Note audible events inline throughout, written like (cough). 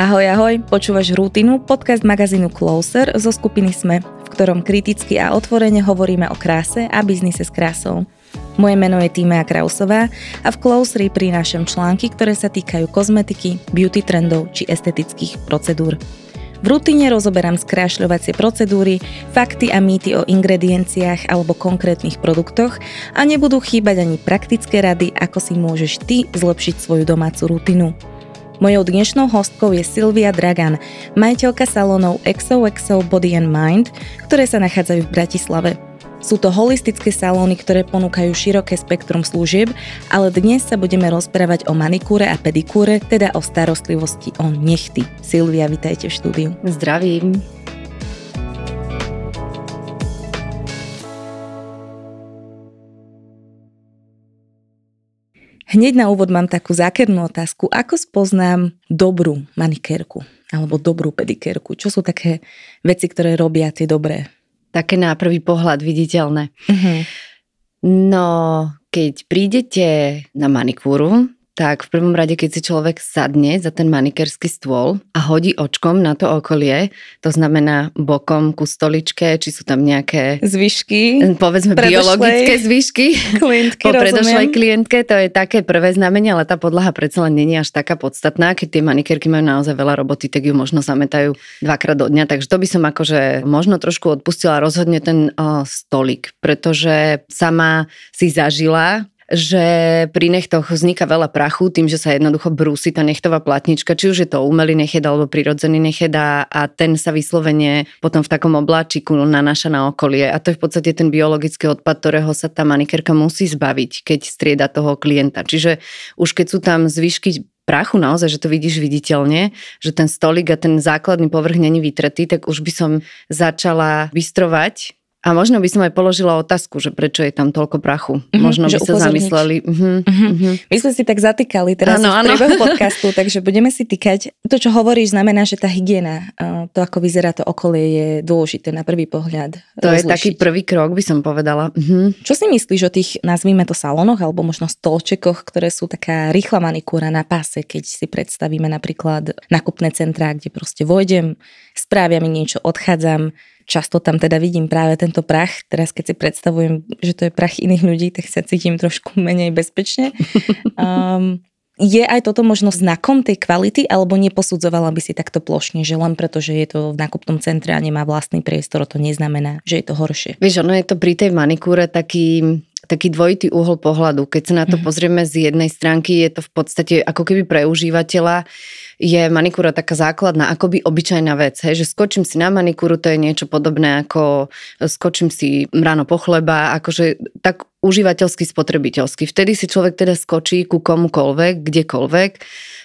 Ahoj, ahoj, počúvaš Rutinu, podcast magazínu Closer zo skupiny SME, v ktorom kriticky a otvorene hovoríme o kráse a biznise s krásou. Moje meno je Tímea Krausová a v Closery prinášam články, ktoré sa týkajú kozmetiky, beauty trendov či estetických procedúr. V rutine rozoberám skrášľovacie procedúry, fakty a mýty o ingredienciách alebo konkrétnych produktoch a nebudú chýbať ani praktické rady, ako si môžeš ty zlepšiť svoju domácu rutinu. Mojou dnešnou hostkou je Silvia Dragan, majiteľka salónov XOXO Body and Mind, ktoré sa nachádzajú v Bratislave. Sú to holistické salóny, ktoré ponúkajú široké spektrum služieb, ale dnes sa budeme rozprávať o manikúre a pedikúre, teda o starostlivosti o nechty. Silvia, vitajte v štúdiu. Zdravím. Hneď na úvod mám takú zákernú otázku. Ako spoznám dobrú manikérku alebo dobrú pedikérku? Čo sú také veci, ktoré robia tie dobré? Také na prvý pohľad viditeľné. Mm-hmm. No, keď prídete na manikúru, tak v prvom rade, keď si človek sadne za ten manikerský stôl a hodí očkom na to okolie, to znamená bokom ku stoličke, či sú tam nejaké zvyšky, hm, povedzme biologické zvyšky klientky, (laughs) po predošlej klientke, to je také prvé znamenie, ale tá podlaha predsa len není až taká podstatná, keď tie manikerky majú naozaj veľa roboty, tak ju možno zametajú dvakrát do dňa, takže to by som akože možno trošku odpustila rozhodne ten o, stolik, pretože sama si zažila že pri nechtoch vzniká veľa prachu tým, že sa jednoducho brúsi tá nechtová platnička, či už je to umelý necheda alebo prirodzený necheda a, ten sa vyslovene potom v takom obláčiku nanáša na okolie. A to je v podstate ten biologický odpad, ktorého sa tá manikerka musí zbaviť, keď strieda toho klienta. Čiže už keď sú tam zvyšky prachu naozaj, že to vidíš viditeľne, že ten stolik a ten základný povrch není vytretý, tak už by som začala bystrovať a možno by som aj položila otázku, že prečo je tam toľko prachu. Mm-hmm, možno by sa zamysleli. Mm-hmm, mm-hmm. Mm-hmm. My sme si tak zatýkali teraz ano, v priebehu podcastu, (laughs) takže budeme si týkať. To, čo hovoríš, znamená, že tá hygiena, to ako vyzerá to okolie, je dôležité na prvý pohľad. To rozlišiť. je taký prvý krok, by som povedala. Mm-hmm. Čo si myslíš o tých, nazvime to salónoch, alebo možno stolčekoch, ktoré sú taká rýchla manikúra na páse, keď si predstavíme napríklad nakupné centrá, kde proste vojdem, správia mi niečo, odchádzam často tam teda vidím práve tento prach. Teraz keď si predstavujem, že to je prach iných ľudí, tak sa cítim trošku (laughs) menej bezpečne. Um, je aj toto možno znakom tej kvality, alebo neposudzovala by si takto plošne, že len preto, že je to v nákupnom centre a nemá vlastný priestor, to neznamená, že je to horšie. Vieš, ono je to pri tej manikúre taký taký dvojitý uhol pohľadu. Keď sa na to mm-hmm. pozrieme z jednej stránky, je to v podstate ako keby pre užívateľa je manikúra taká základná, akoby obyčajná vec. Hej, že skočím si na manikúru, to je niečo podobné ako e, skočím si ráno po chleba, akože tak užívateľský, spotrebiteľský. Vtedy si človek teda skočí ku komukolvek, kdekoľvek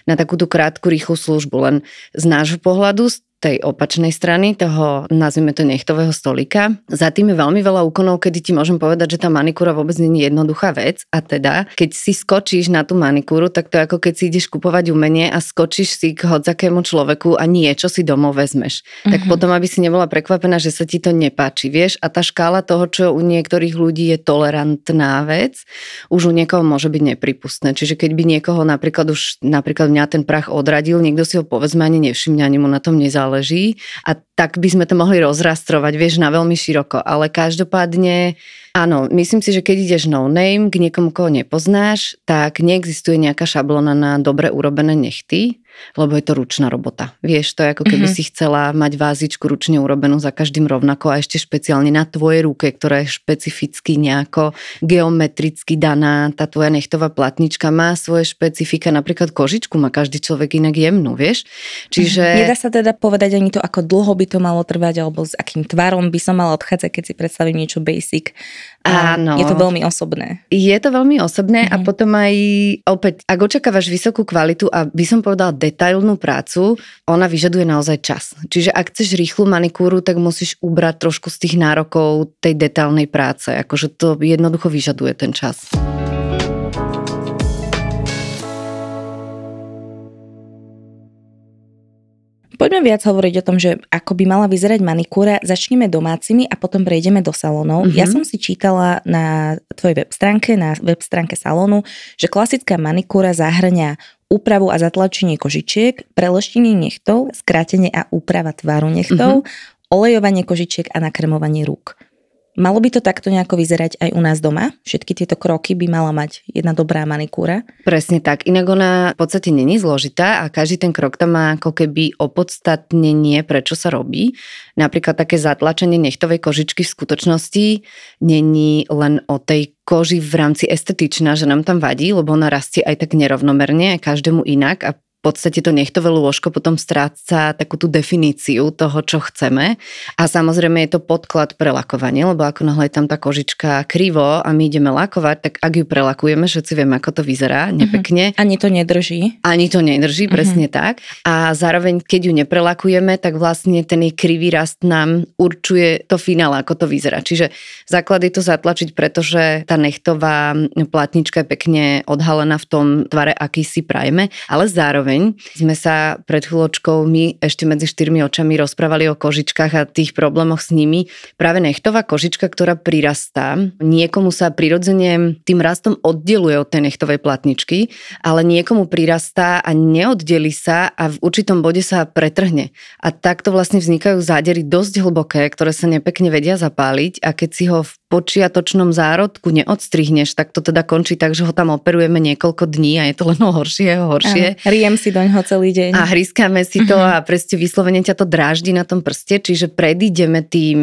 na takúto krátku, rýchlu službu. Len z nášho pohľadu, tej opačnej strany, toho nazvime to nechtového stolika. Za tým je veľmi veľa úkonov, kedy ti môžem povedať, že tá manikúra vôbec nie je jednoduchá vec a teda, keď si skočíš na tú manikúru, tak to je ako keď si ideš kupovať umenie a skočíš si k hodzakému človeku a niečo si domov vezmeš. Mm-hmm. Tak mhm. potom, aby si nebola prekvapená, že sa ti to nepáči, vieš? A tá škála toho, čo u niektorých ľudí je tolerantná vec, už u niekoho môže byť nepripustné. Čiže keď by niekoho napríklad už, napríklad mňa ten prach odradil, niekto si ho povedzme ani nevšimne, ani mu na tom nezáleží záleží a tak by sme to mohli rozrastrovať, vieš, na veľmi široko. Ale každopádne, áno, myslím si, že keď ideš no name k niekomu, koho nepoznáš, tak neexistuje nejaká šablona na dobre urobené nechty lebo je to ručná robota. Vieš, to je ako keby mm-hmm. si chcela mať vázičku ručne urobenú za každým rovnako a ešte špeciálne na tvojej ruke, ktorá je špecificky nejako geometricky daná. Tá tvoja nechtová platnička má svoje špecifika, napríklad kožičku má každý človek inak jemnú, vieš? Čiže... Mm-hmm. Nedá sa teda povedať ani to, ako dlho by to malo trvať, alebo s akým tvarom by som mala odchádzať, keď si predstavím niečo basic Áno. Je to veľmi osobné. Je to veľmi osobné mm-hmm. a mhm. potom aj opäť, ak očakávaš vysokú kvalitu a by som povedala detailnú prácu, ona vyžaduje naozaj čas. Čiže ak chceš rýchlu manikúru, tak musíš ubrať trošku z tých nárokov tej detailnej práce. Akože to jednoducho vyžaduje ten čas. Poďme viac hovoriť o tom, že ako by mala vyzerať manikúra. Začneme domácimi a potom prejdeme do salónov. Mm-hmm. Ja som si čítala na tvojej web stránke, na web stránke salónu, že klasická manikúra zahrňa úpravu a zatlačenie kožičiek, preleštenie nechtov, skrátenie a úprava tvaru nechtov, mm-hmm olejovanie kožičiek a nakrmovanie rúk. Malo by to takto nejako vyzerať aj u nás doma? Všetky tieto kroky by mala mať jedna dobrá manikúra? Presne tak. Inak ona v podstate není zložitá a každý ten krok tam má ako keby opodstatnenie, prečo sa robí. Napríklad také zatlačenie nechtovej kožičky v skutočnosti není len o tej koži v rámci estetičná, že nám tam vadí, lebo ona rastie aj tak nerovnomerne, každému inak a podstate to nechtové lôžko potom stráca takú tú definíciu toho, čo chceme. A samozrejme je to podklad pre lakovanie, lebo ako nahlé je tam tá kožička krivo a my ideme lakovať, tak ak ju prelakujeme, všetci vieme, ako to vyzerá, mhm. nepekne. Uh-huh. Ani to nedrží. Ani to nedrží, mhm. presne uh-huh. tak. A zároveň, keď ju neprelakujeme, tak vlastne ten jej krivý rast nám určuje to finále, ako to vyzerá. Čiže základ je to zatlačiť, pretože tá nechtová platnička je pekne odhalená v tom tvare, aký si prajeme, ale zároveň zároveň sme sa pred chvíľočkou my ešte medzi štyrmi očami rozprávali o kožičkách a tých problémoch s nimi. Práve nechtová kožička, ktorá prirastá, niekomu sa prirodzene tým rastom oddeluje od tej nechtovej platničky, ale niekomu prirastá a neoddeli sa a v určitom bode sa pretrhne. A takto vlastne vznikajú zádery dosť hlboké, ktoré sa nepekne vedia zapáliť a keď si ho v počiatočnom zárodku neodstrihneš, tak to teda končí tak, že ho tam operujeme niekoľko dní a je to len horšie a horšie. Aj, riem si doňho celý deň. A hryskáme si to mhm. a proste vyslovene ťa to dráždi na tom prste, čiže predídeme tým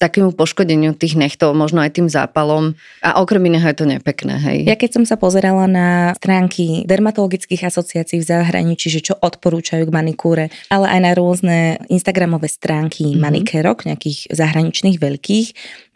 takému poškodeniu tých nechtov, možno aj tým zápalom a okrem iného je to nepekné, hej. Ja keď som sa pozerala na stránky dermatologických asociácií v zahraničí, že čo odporúčajú k manikúre, ale aj na rôzne instagramové stránky mm-hmm. manikérok, nejakých zahraničných veľkých,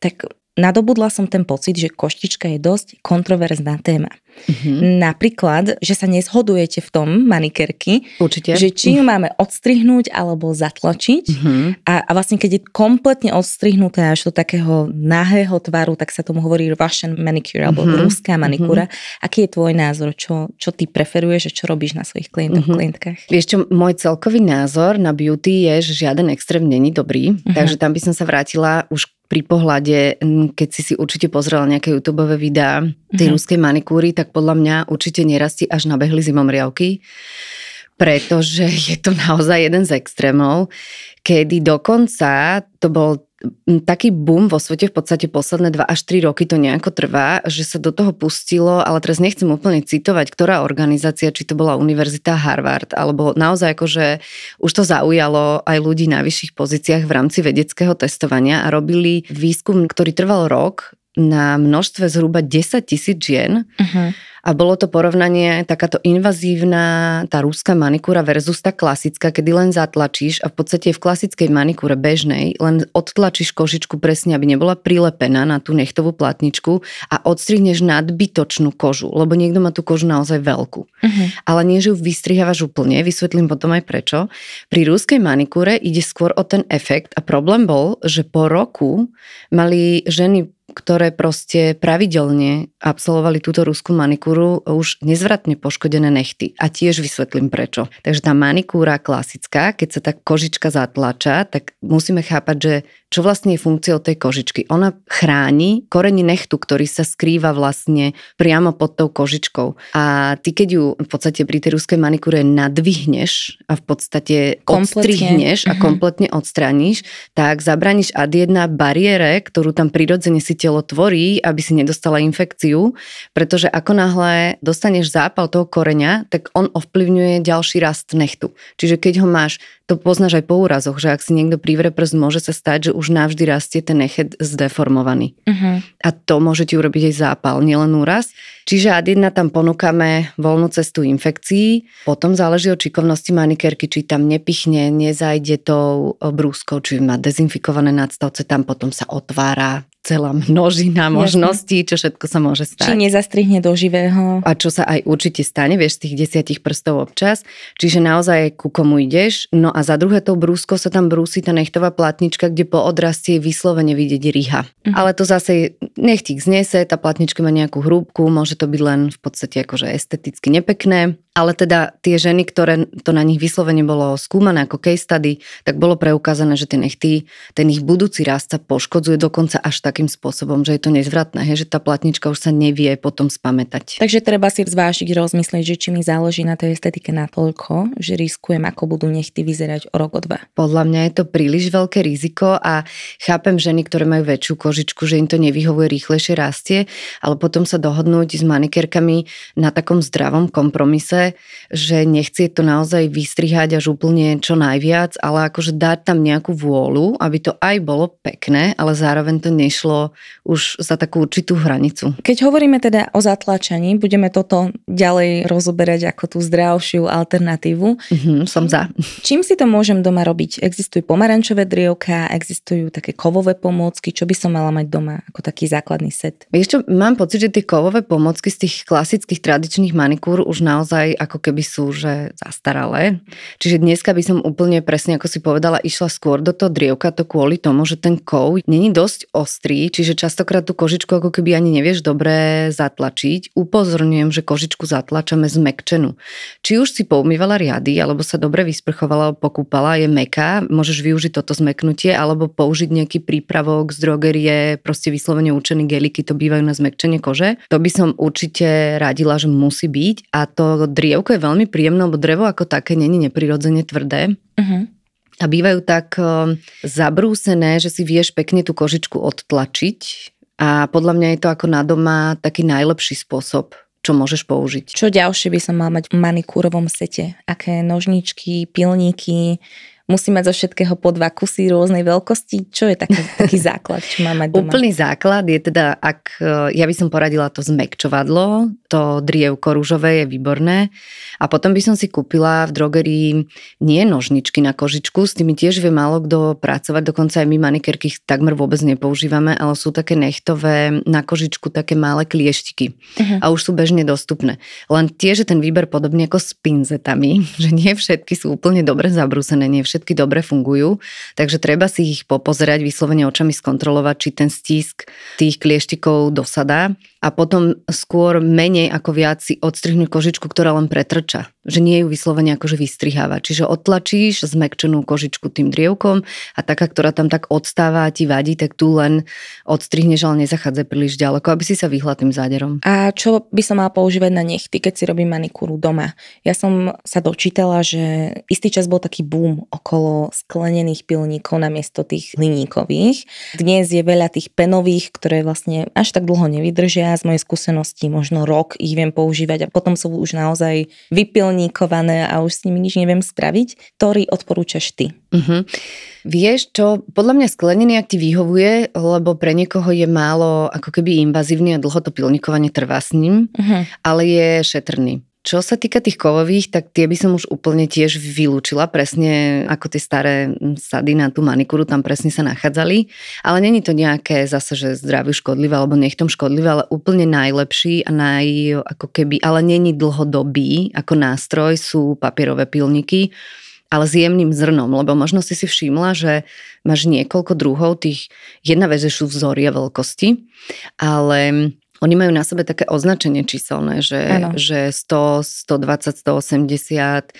tak nadobudla som ten pocit, že koštička je dosť kontroverzná téma. Mm-hmm. Napríklad, že sa nezhodujete v tom, manikerky, Určite. že či ju máme odstrihnúť alebo zatlačiť. Mm-hmm. A, a vlastne, keď je kompletne odstrihnuté až do takého nahého tvaru, tak sa tomu hovorí Russian manicure alebo mm-hmm. ruská mhm. manikúra. Mm-hmm. Aký je tvoj názor? Čo, čo ty preferuješ a čo robíš na svojich klientoch, mm-hmm. klientkách? Vieš čo, môj celkový názor na beauty je, že žiaden extrém není dobrý. Mm-hmm. Takže tam by som sa vrátila už pri pohľade, keď si si určite pozrela nejaké YouTube videá tej mm-hmm. ruskej manikúry, tak podľa mňa určite nerastí až nabehli zimom riavky, pretože (laughs) je to naozaj jeden z extrémov, kedy dokonca to bol taký boom vo svete v podstate posledné 2 až 3 roky to nejako trvá, že sa do toho pustilo, ale teraz nechcem úplne citovať, ktorá organizácia, či to bola Univerzita Harvard, alebo naozaj ako, že už to zaujalo aj ľudí na vyšších pozíciách v rámci vedeckého testovania a robili výskum, ktorý trval rok na množstve zhruba 10 tisíc žien. Uh-huh a bolo to porovnanie takáto invazívna, tá ruská manikúra versus tá klasická, kedy len zatlačíš a v podstate v klasickej manikúre bežnej len odtlačíš kožičku presne, aby nebola prilepená na tú nechtovú platničku a odstrihneš nadbytočnú kožu, lebo niekto má tú kožu naozaj veľkú. Uh-huh. Ale nie, že ju vystrihávaš úplne, vysvetlím potom aj prečo. Pri ruskej manikúre ide skôr o ten efekt a problém bol, že po roku mali ženy ktoré proste pravidelne absolvovali túto ruskú manikúru, už nezvratne poškodené nechty. A tiež vysvetlím prečo. Takže tá manikúra klasická, keď sa tá kožička zatlača, tak musíme chápať, že čo vlastne je funkciou tej kožičky. Ona chráni koreni nechtu, ktorý sa skrýva vlastne priamo pod tou kožičkou. A ty, keď ju v podstate pri tej ruskej manikúre nadvihneš a v podstate kompletne. odstrihneš a mhm. kompletne odstraníš, tak zabraniš ad jedna bariére, ktorú tam prirodzene si telo tvorí, aby si nedostala infekciu, pretože ako náhle dostaneš zápal toho koreňa, tak on ovplyvňuje ďalší rast nechtu. Čiže keď ho máš to poznáš aj po úrazoch, že ak si niekto privre prst, môže sa stať, že už navždy rastie ten nechet zdeformovaný. Uh-huh. A to môže ti urobiť aj zápal, nielen úraz. Čiže ad jedna tam ponúkame voľnú cestu infekcií, potom záleží od čikovnosti manikérky, či tam nepichne, nezajde tou brúskou, či má dezinfikované nadstavce, tam potom sa otvára, celá množina možností, čo všetko sa môže stať. Či nezastrihne do živého. A čo sa aj určite stane, vieš, z tých desiatich prstov občas. Čiže naozaj ku komu ideš. No a za druhé to brúsko sa tam brúsi tá nechtová platnička, kde po odrastie je vyslovene vidieť riha. Mhm. Ale to zase nechtík znese, tá platnička má nejakú hrúbku, môže to byť len v podstate akože esteticky nepekné. Ale teda tie ženy, ktoré to na nich vyslovene bolo skúmané ako case study, tak bolo preukázané, že tie nechty, ten ich budúci rast sa poškodzuje dokonca až tak takým spôsobom, že je to nezvratné, hej, že tá platnička už sa nevie potom spamätať. Takže treba si zvážiť, rozmyslieť, že či mi záleží na tej estetike natoľko, že riskujem, ako budú nechty vyzerať o rok, o dva. Podľa mňa je to príliš veľké riziko a chápem ženy, ktoré majú väčšiu kožičku, že im to nevyhovuje rýchlejšie rastie, ale potom sa dohodnúť s manikérkami na takom zdravom kompromise, že nechcie to naozaj vystrihať až úplne čo najviac, ale akože dať tam nejakú vôľu, aby to aj bolo pekné, ale zároveň to nešlo prešlo už za takú určitú hranicu. Keď hovoríme teda o zatlačení, budeme toto ďalej rozoberať ako tú zdravšiu alternatívu. Mm-hmm, som za. Čím si to môžem doma robiť? Existujú pomarančové drievka, existujú také kovové pomôcky, čo by som mala mať doma ako taký základný set? Ešte mám pocit, že tie kovové pomôcky z tých klasických tradičných manikúr už naozaj ako keby sú, že zastaralé. Čiže dneska by som úplne presne, ako si povedala, išla skôr do toho drievka, to kvôli tomu, že ten kov není dosť ostrý horí, čiže častokrát tú kožičku ako keby ani nevieš dobre zatlačiť. Upozorňujem, že kožičku zatlačame zmekčenú. Či už si poumývala riady, alebo sa dobre vysprchovala, pokúpala, je meka. môžeš využiť toto zmeknutie, alebo použiť nejaký prípravok z drogerie, proste vyslovene určený geliky, to bývajú na zmekčenie kože. To by som určite radila, že musí byť. A to drievko je veľmi príjemné, lebo drevo ako také není neprirodzene tvrdé. Uh-huh a bývajú tak eh, zabrúsené, že si vieš pekne tú kožičku odtlačiť a podľa mňa je to ako na doma taký najlepší spôsob čo môžeš použiť. Čo ďalšie by som mal mať v manikúrovom sete? Aké nožničky, pilníky, musí mať zo všetkého po dva kusy rôznej veľkosti. Čo je taký, (laughs) taký základ, čo má mať doma? Úplný základ je teda, ak eh, ja by som poradila to zmekčovadlo, to drievko rúžové je výborné. A potom by som si kúpila v drogerii nie nožničky na kožičku, s tými tiež vie málo kto pracovať, dokonca aj my manikérky ich takmer vôbec nepoužívame, ale sú také nechtové na kožičku, také malé klieštiky. Uh-huh. A už sú bežne dostupné. Len tiež je ten výber podobne ako s pinzetami, (laughs) že nie všetky sú úplne dobre zabrúsené, nie všetky dobre fungujú, takže treba si ich popozerať, vyslovene očami skontrolovať, či ten stisk tých klieštikov dosadá a potom skôr menej menej ako viac si odstrihnúť kožičku, ktorá len pretrča že nie ju vyslovene akože vystriháva. Čiže odtlačíš zmekčenú kožičku tým drievkom a taká, ktorá tam tak odstáva a ti vadí, tak tu len odstrihneš, ale nezachádza príliš ďaleko, aby si sa vyhla tým záderom. A čo by som mala používať na nechty, keď si robím manikúru doma? Ja som sa dočítala, že istý čas bol taký boom okolo sklenených pilníkov namiesto tých hliníkových. Dnes je veľa tých penových, ktoré vlastne až tak dlho nevydržia. Z mojej skúsenosti možno rok ich viem používať a potom sú už naozaj vypilnené vykoníkované a už s nimi nič neviem spraviť, ktorý odporúčaš ty? Mm-hmm. Vieš čo, podľa mňa sklenený ak ti vyhovuje, lebo pre niekoho je málo ako keby invazívny a dlho to pilnikovanie trvá s ním, mm-hmm. ale je šetrný. Čo sa týka tých kovových, tak tie by som už úplne tiež vylúčila, presne ako tie staré mm, sady na tú manikúru, tam presne sa nachádzali. Ale není to nejaké zase, že zdraviu škodlivé alebo nechtom škodlivé, ale úplne najlepší a naj, ako keby, ale není dlhodobý ako nástroj sú papierové pilníky, ale s jemným zrnom, lebo možno si si všimla, že máš niekoľko druhov tých, jedna vec, že sú vzoria veľkosti, ale oni majú na sebe také označenie číselné, že, že 100, 120, 180,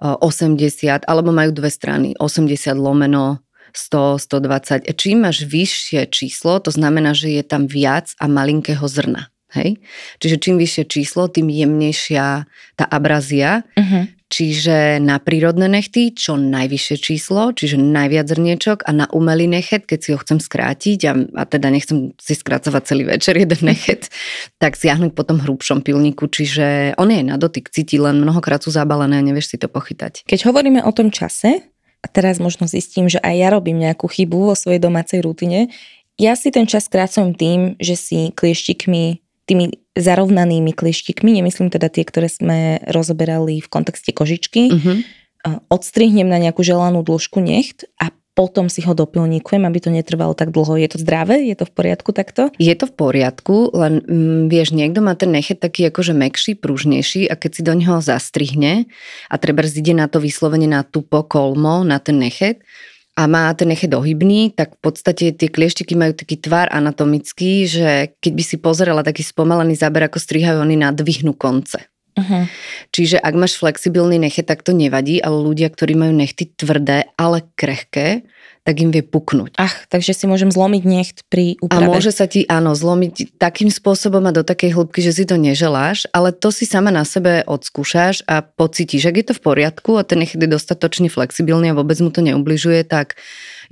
80, alebo majú dve strany, 80 lomeno, 100, 120. E, čím máš vyššie číslo, to znamená, že je tam viac a malinkého zrna. Hej? Čiže čím vyššie číslo, tým jemnejšia tá abrazia. Mm-hmm. Čiže na prírodné nechty čo najvyššie číslo, čiže najviac zrniečok a na umelý nechet, keď si ho chcem skrátiť a, a teda nechcem si skrácovať celý večer jeden (laughs) nechet, tak siahnuť po tom hrubšom pilníku, čiže on je na dotyk, cíti len mnohokrát sú zabalené a nevieš si to pochytať. Keď hovoríme o tom čase, a teraz možno zistím, že aj ja robím nejakú chybu vo svojej domácej rutine, ja si ten čas krácam tým, že si klieštikmi tými zarovnanými klieštikmi, nemyslím teda tie, ktoré sme rozoberali v kontexte kožičky, mm-hmm. odstrihnem na nejakú želanú dĺžku necht a potom si ho doplníkujem, aby to netrvalo tak dlho. Je to zdravé? Je to v poriadku takto? Je to v poriadku, len m, mm, vieš, niekto má ten nechet taký akože mekší, pružnejší a keď si do neho zastrihne a treba ide na to vyslovene na tupo kolmo, na ten nechet, a má ten nechet ohybný, tak v podstate tie klieštiky majú taký tvar anatomický, že keď by si pozerala taký spomalený záber, ako strihajú oni na dvihnú konce. Uh-huh. Čiže ak máš flexibilný nechet, tak to nevadí, ale ľudia, ktorí majú nechty tvrdé, ale krehké, tak im vie puknúť. Ach, takže si môžem zlomiť necht pri úprave. A môže sa ti, áno, zlomiť takým spôsobom a do takej hĺbky, že si to neželáš, ale to si sama na sebe odskúšaš a pocítiš, ak je to v poriadku a ten necht je dostatočne flexibilný a vôbec mu to neubližuje, tak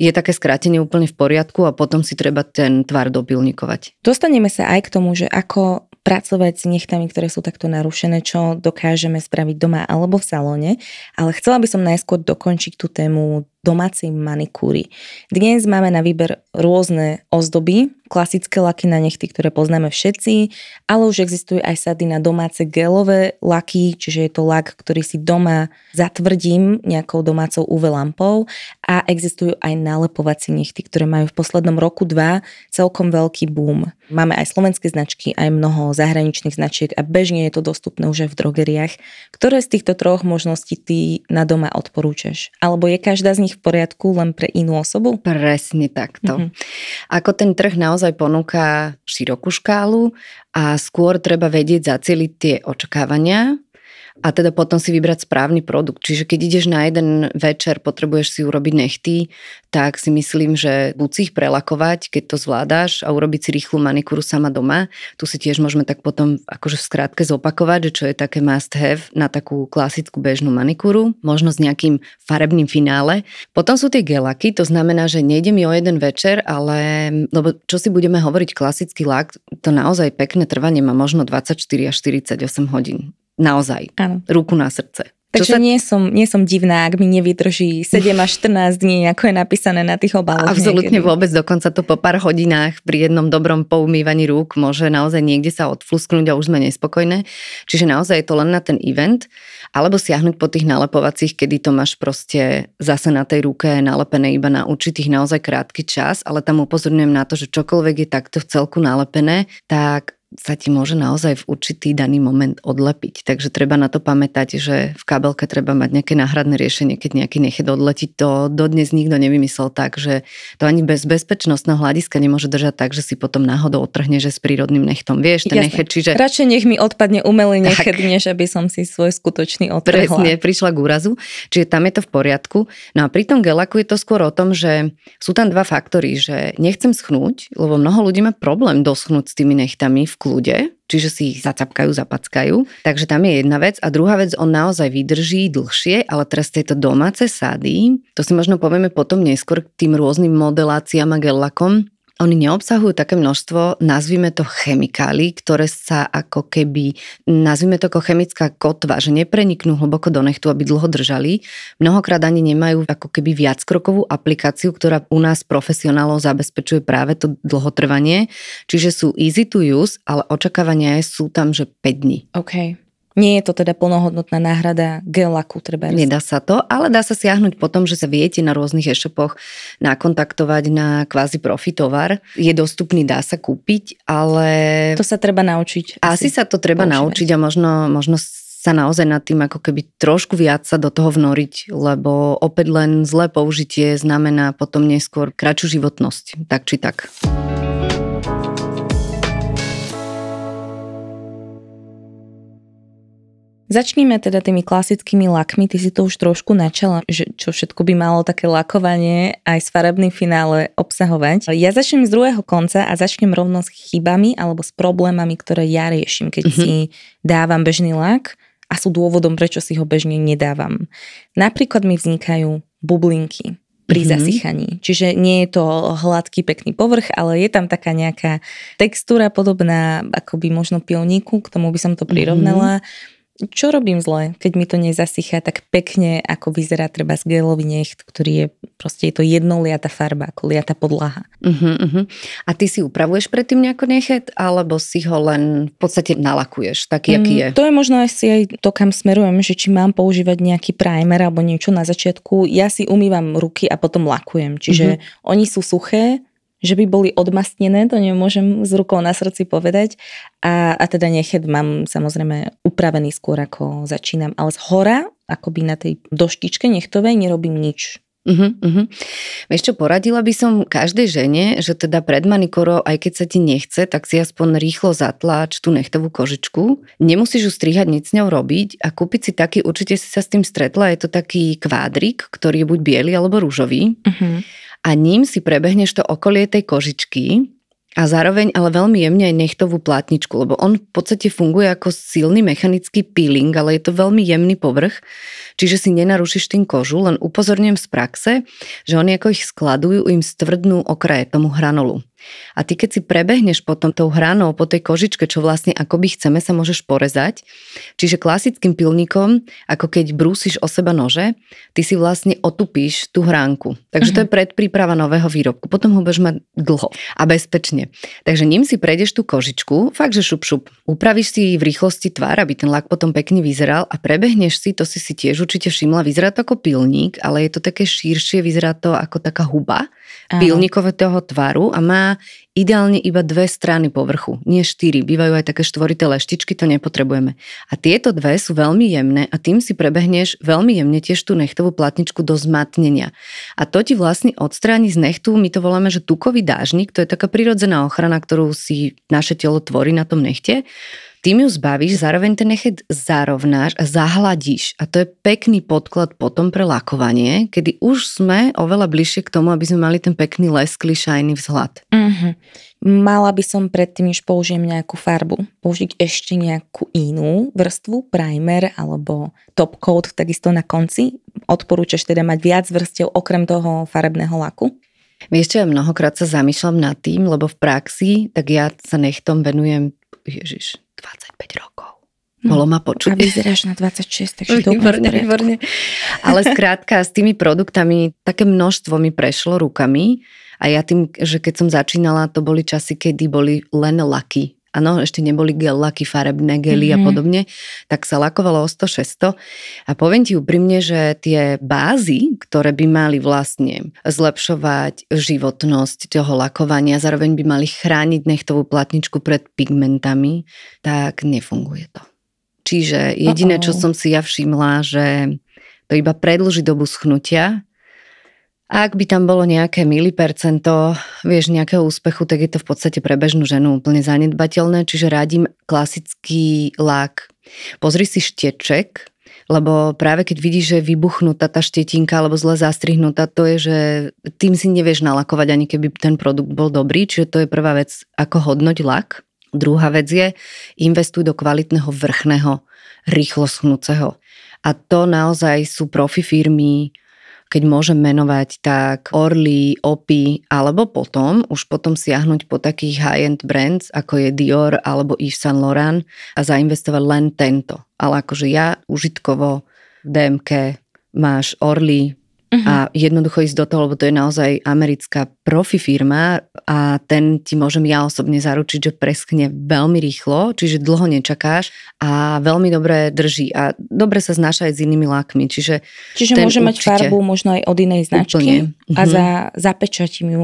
je také skrátenie úplne v poriadku a potom si treba ten tvar dobilnikovať. Dostaneme sa aj k tomu, že ako pracovať s nechtami, ktoré sú takto narušené, čo dokážeme spraviť doma alebo v salóne. Ale chcela by som najskôr dokončiť tú tému domácej manikúry. Dnes máme na výber rôzne ozdoby, klasické laky na nechty, ktoré poznáme všetci, ale už existujú aj sady na domáce gelové laky, čiže je to lak, ktorý si doma zatvrdím nejakou domácou UV lampou a existujú aj nalepovacie nechty, ktoré majú v poslednom roku dva celkom veľký boom. Máme aj slovenské značky, aj mnoho zahraničných značiek a bežne je to dostupné už aj v drogeriach. Ktoré z týchto troch možností ty na doma odporúčaš? Alebo je každá z nich v poriadku len pre inú osobu? Presne takto. Mm-hmm. Ako ten trh naozaj ponúka širokú škálu a skôr treba vedieť zaceliť tie očakávania a teda potom si vybrať správny produkt. Čiže keď ideš na jeden večer, potrebuješ si urobiť nechty, tak si myslím, že buď si ich prelakovať, keď to zvládáš a urobiť si rýchlu manikúru sama doma. Tu si tiež môžeme tak potom akože v skrátke zopakovať, že čo je také must have na takú klasickú bežnú manikúru, možno s nejakým farebným finále. Potom sú tie gelaky, to znamená, že nejde mi o jeden večer, ale lebo čo si budeme hovoriť, klasický lak, to naozaj pekné trvanie má možno 24 až 48 hodín. Naozaj. ano. Ruku na srdce. Takže sa... nie, som, nie som divná, ak mi nevydrží 7 až 14 dní, ako je napísané na tých obaloch. Absolutne niekedy. vôbec, dokonca to po pár hodinách pri jednom dobrom poumývaní rúk môže naozaj niekde sa odflusknúť a už sme nespokojné. Čiže naozaj je to len na ten event, alebo siahnuť po tých nalepovacích, kedy to máš proste zase na tej ruke nalepené iba na určitých naozaj krátky čas, ale tam upozorňujem na to, že čokoľvek je takto v celku nalepené, tak sa ti môže naozaj v určitý daný moment odlepiť. Takže treba na to pamätať, že v kabelke treba mať nejaké náhradné riešenie, keď nejaký nechet odletiť, To dodnes nikto nevymyslel tak, že to ani bez bezpečnostného hľadiska nemôže držať tak, že si potom náhodou odtrhne, že s prírodným nechtom. Vieš, ten Jasne. nechet, čiže... Radšej nech mi odpadne umelý nechet, než aby som si svoj skutočný odtrhla. Presne, prišla k úrazu. Čiže tam je to v poriadku. No a pri tom gelaku je to skôr o tom, že sú tam dva faktory, že nechcem schnúť, lebo mnoho ľudí má problém doschnúť s tými nechtami v kľude, čiže si ich zacapkajú, zapackajú. Takže tam je jedna vec. A druhá vec, on naozaj vydrží dlhšie, ale teraz tieto domáce sady, to si možno povieme potom neskôr k tým rôznym modeláciám a gellakom, oni neobsahujú také množstvo, nazvime to chemikálií, ktoré sa ako keby, nazvime to ako chemická kotva, že nepreniknú hlboko do nechtu, aby dlho držali. Mnohokrát ani nemajú ako keby viackrokovú aplikáciu, ktorá u nás profesionálov zabezpečuje práve to dlhotrvanie. Čiže sú easy to use, ale očakávania sú tam, že 5 dní. Okay. Nie je to teda plnohodnotná náhrada gelaku, treba. Nedá sa to, ale dá sa siahnuť potom, že sa viete na rôznych e-shopoch nakontaktovať na kvázi profitovar. Je dostupný, dá sa kúpiť, ale... To sa treba naučiť. Asi, asi sa to treba poučíme. naučiť a možno, možno sa naozaj nad tým ako keby trošku viac sa do toho vnoriť, lebo opäť len zlé použitie znamená potom neskôr kratšiu životnosť, tak či tak. Začníme teda tými klasickými lakmi, ty si to už trošku načala, že čo všetko by malo také lakovanie aj s farebným finále obsahovať. Ja začnem z druhého konca a začnem rovno s chybami alebo s problémami, ktoré ja riešim, keď mm-hmm. si dávam bežný lak a sú dôvodom, prečo si ho bežne nedávam. Napríklad mi vznikajú bublinky pri mm-hmm. zasychaní. Čiže nie je to hladký, pekný povrch, ale je tam taká nejaká textúra podobná akoby možno pioníku, k tomu by som to mhm. prirovnala. Mm-hmm čo robím zle, keď mi to nezasychá tak pekne, ako vyzerá treba z gelový necht, ktorý je proste je to jednoliata farba, ako liata podlaha. Uh-huh, uh-huh. A ty si upravuješ predtým nejako nechet, alebo si ho len v podstate nalakuješ, taký, aký mm, je? To je možno asi aj to, kam smerujem, že či mám používať nejaký primer alebo niečo na začiatku. Ja si umývam ruky a potom lakujem, čiže uh-huh. oni sú suché, že by boli odmastnené, to nemôžem z rukou na srdci povedať. A, a teda nechet mám samozrejme upravený skôr ako začínam, ale z hora, akoby na tej doštičke nechtovej, nerobím nič. Uh-huh, uh-huh. Vieš čo, poradila by som každej žene, že teda pred manikorou, aj keď sa ti nechce, tak si aspoň rýchlo zatláč tú nechtovú kožičku. Nemusíš ju strihať, nič s ňou robiť a kúpiť si taký, určite si sa s tým stretla, je to taký kvádrik, ktorý je buď biely alebo rúžový. Uh-huh a ním si prebehneš to okolie tej kožičky a zároveň ale veľmi jemne aj nechtovú plátničku, lebo on v podstate funguje ako silný mechanický peeling, ale je to veľmi jemný povrch, čiže si nenarušíš tým kožu, len upozorňujem z praxe, že oni ako ich skladujú, im stvrdnú okraje tomu hranolu. A ty keď si prebehneš potom tou hranou po tej kožičke, čo vlastne akoby chceme, sa môžeš porezať. Čiže klasickým pilníkom, ako keď brúsiš o seba nože, ty si vlastne otupíš tú hránku. Takže to je mhm. predpríprava nového výrobku. Potom ho budeš mať dlho a bezpečne. Takže ním si prejdeš tú kožičku, fakt, že šup, šup. Upravíš si v rýchlosti tvár, aby ten lak potom pekne vyzeral a prebehneš si, to si si tiež určite všimla, vyzerá to ako pilník, ale je to také širšie, vyzerá to ako taká huba toho tvaru a má ideálne iba dve strany povrchu, nie štyri. Bývajú aj také štvorité leštičky, to nepotrebujeme. A tieto dve sú veľmi jemné a tým si prebehneš veľmi jemne tiež tú nechtovú platničku do zmatnenia. A to ti vlastne odstráni z nechtu, my to voláme, že tukový dážnik, to je taká prirodzená ochrana, ktorú si naše telo tvorí na tom nechte tým ju zbavíš, zároveň ten nechet zarovnáš a zahladíš. A to je pekný podklad potom pre lakovanie, kedy už sme oveľa bližšie k tomu, aby sme mali ten pekný lesklý, šajný vzhľad. Mm-hmm. Mala by som predtým, než použijem nejakú farbu, použiť ešte nejakú inú vrstvu, primer alebo top coat takisto na konci. Odporúčaš teda mať viac vrstiev okrem toho farebného laku? Vieš čo, ja mnohokrát sa zamýšľam nad tým, lebo v praxi, tak ja sa nechtom venujem Ježiš, 25 rokov. No. Bolo ma počuť. A vyzeráš na 26, takže výborne, výborne. Ale skrátka, s tými produktami také množstvo mi prešlo rukami a ja tým, že keď som začínala, to boli časy, kedy boli len laky áno, ešte neboli gel laky, farebné gely mm-hmm. a mhm. podobne, tak sa lakovalo o 100-600. A poviem ti úprimne, že tie bázy, ktoré by mali vlastne zlepšovať životnosť toho lakovania, zároveň by mali chrániť nechtovú platničku pred pigmentami, tak nefunguje to. Čiže jediné, čo som si ja všimla, že to iba predlží dobu schnutia ak by tam bolo nejaké percento, vieš, nejakého úspechu, tak je to v podstate pre bežnú ženu úplne zanedbateľné, čiže radím klasický lák. Pozri si šteček, lebo práve keď vidíš, že je vybuchnutá tá štetinka alebo zle zastrihnutá, to je, že tým si nevieš nalakovať, ani keby ten produkt bol dobrý, čiže to je prvá vec, ako hodnoť lak. Druhá vec je, investuj do kvalitného vrchného, rýchlo schnúceho. A to naozaj sú profi firmy, keď môžem menovať, tak Orly, Opy, alebo potom, už potom siahnuť po takých high-end brands, ako je Dior alebo Yves Saint Laurent a zainvestovať len tento. Ale akože ja užitkovo v DMK máš Orly, uh-huh. a jednoducho ísť do toho, lebo to je naozaj americká profi firma a ten ti môžem ja osobne zaručiť, že preskne veľmi rýchlo, čiže dlho nečakáš a veľmi dobre drží a dobre sa znáša aj s inými lákmi. Čiže, čiže môže určite... mať farbu možno aj od inej značky Úplne. Uh-huh. a mhm. za, zapečatím ju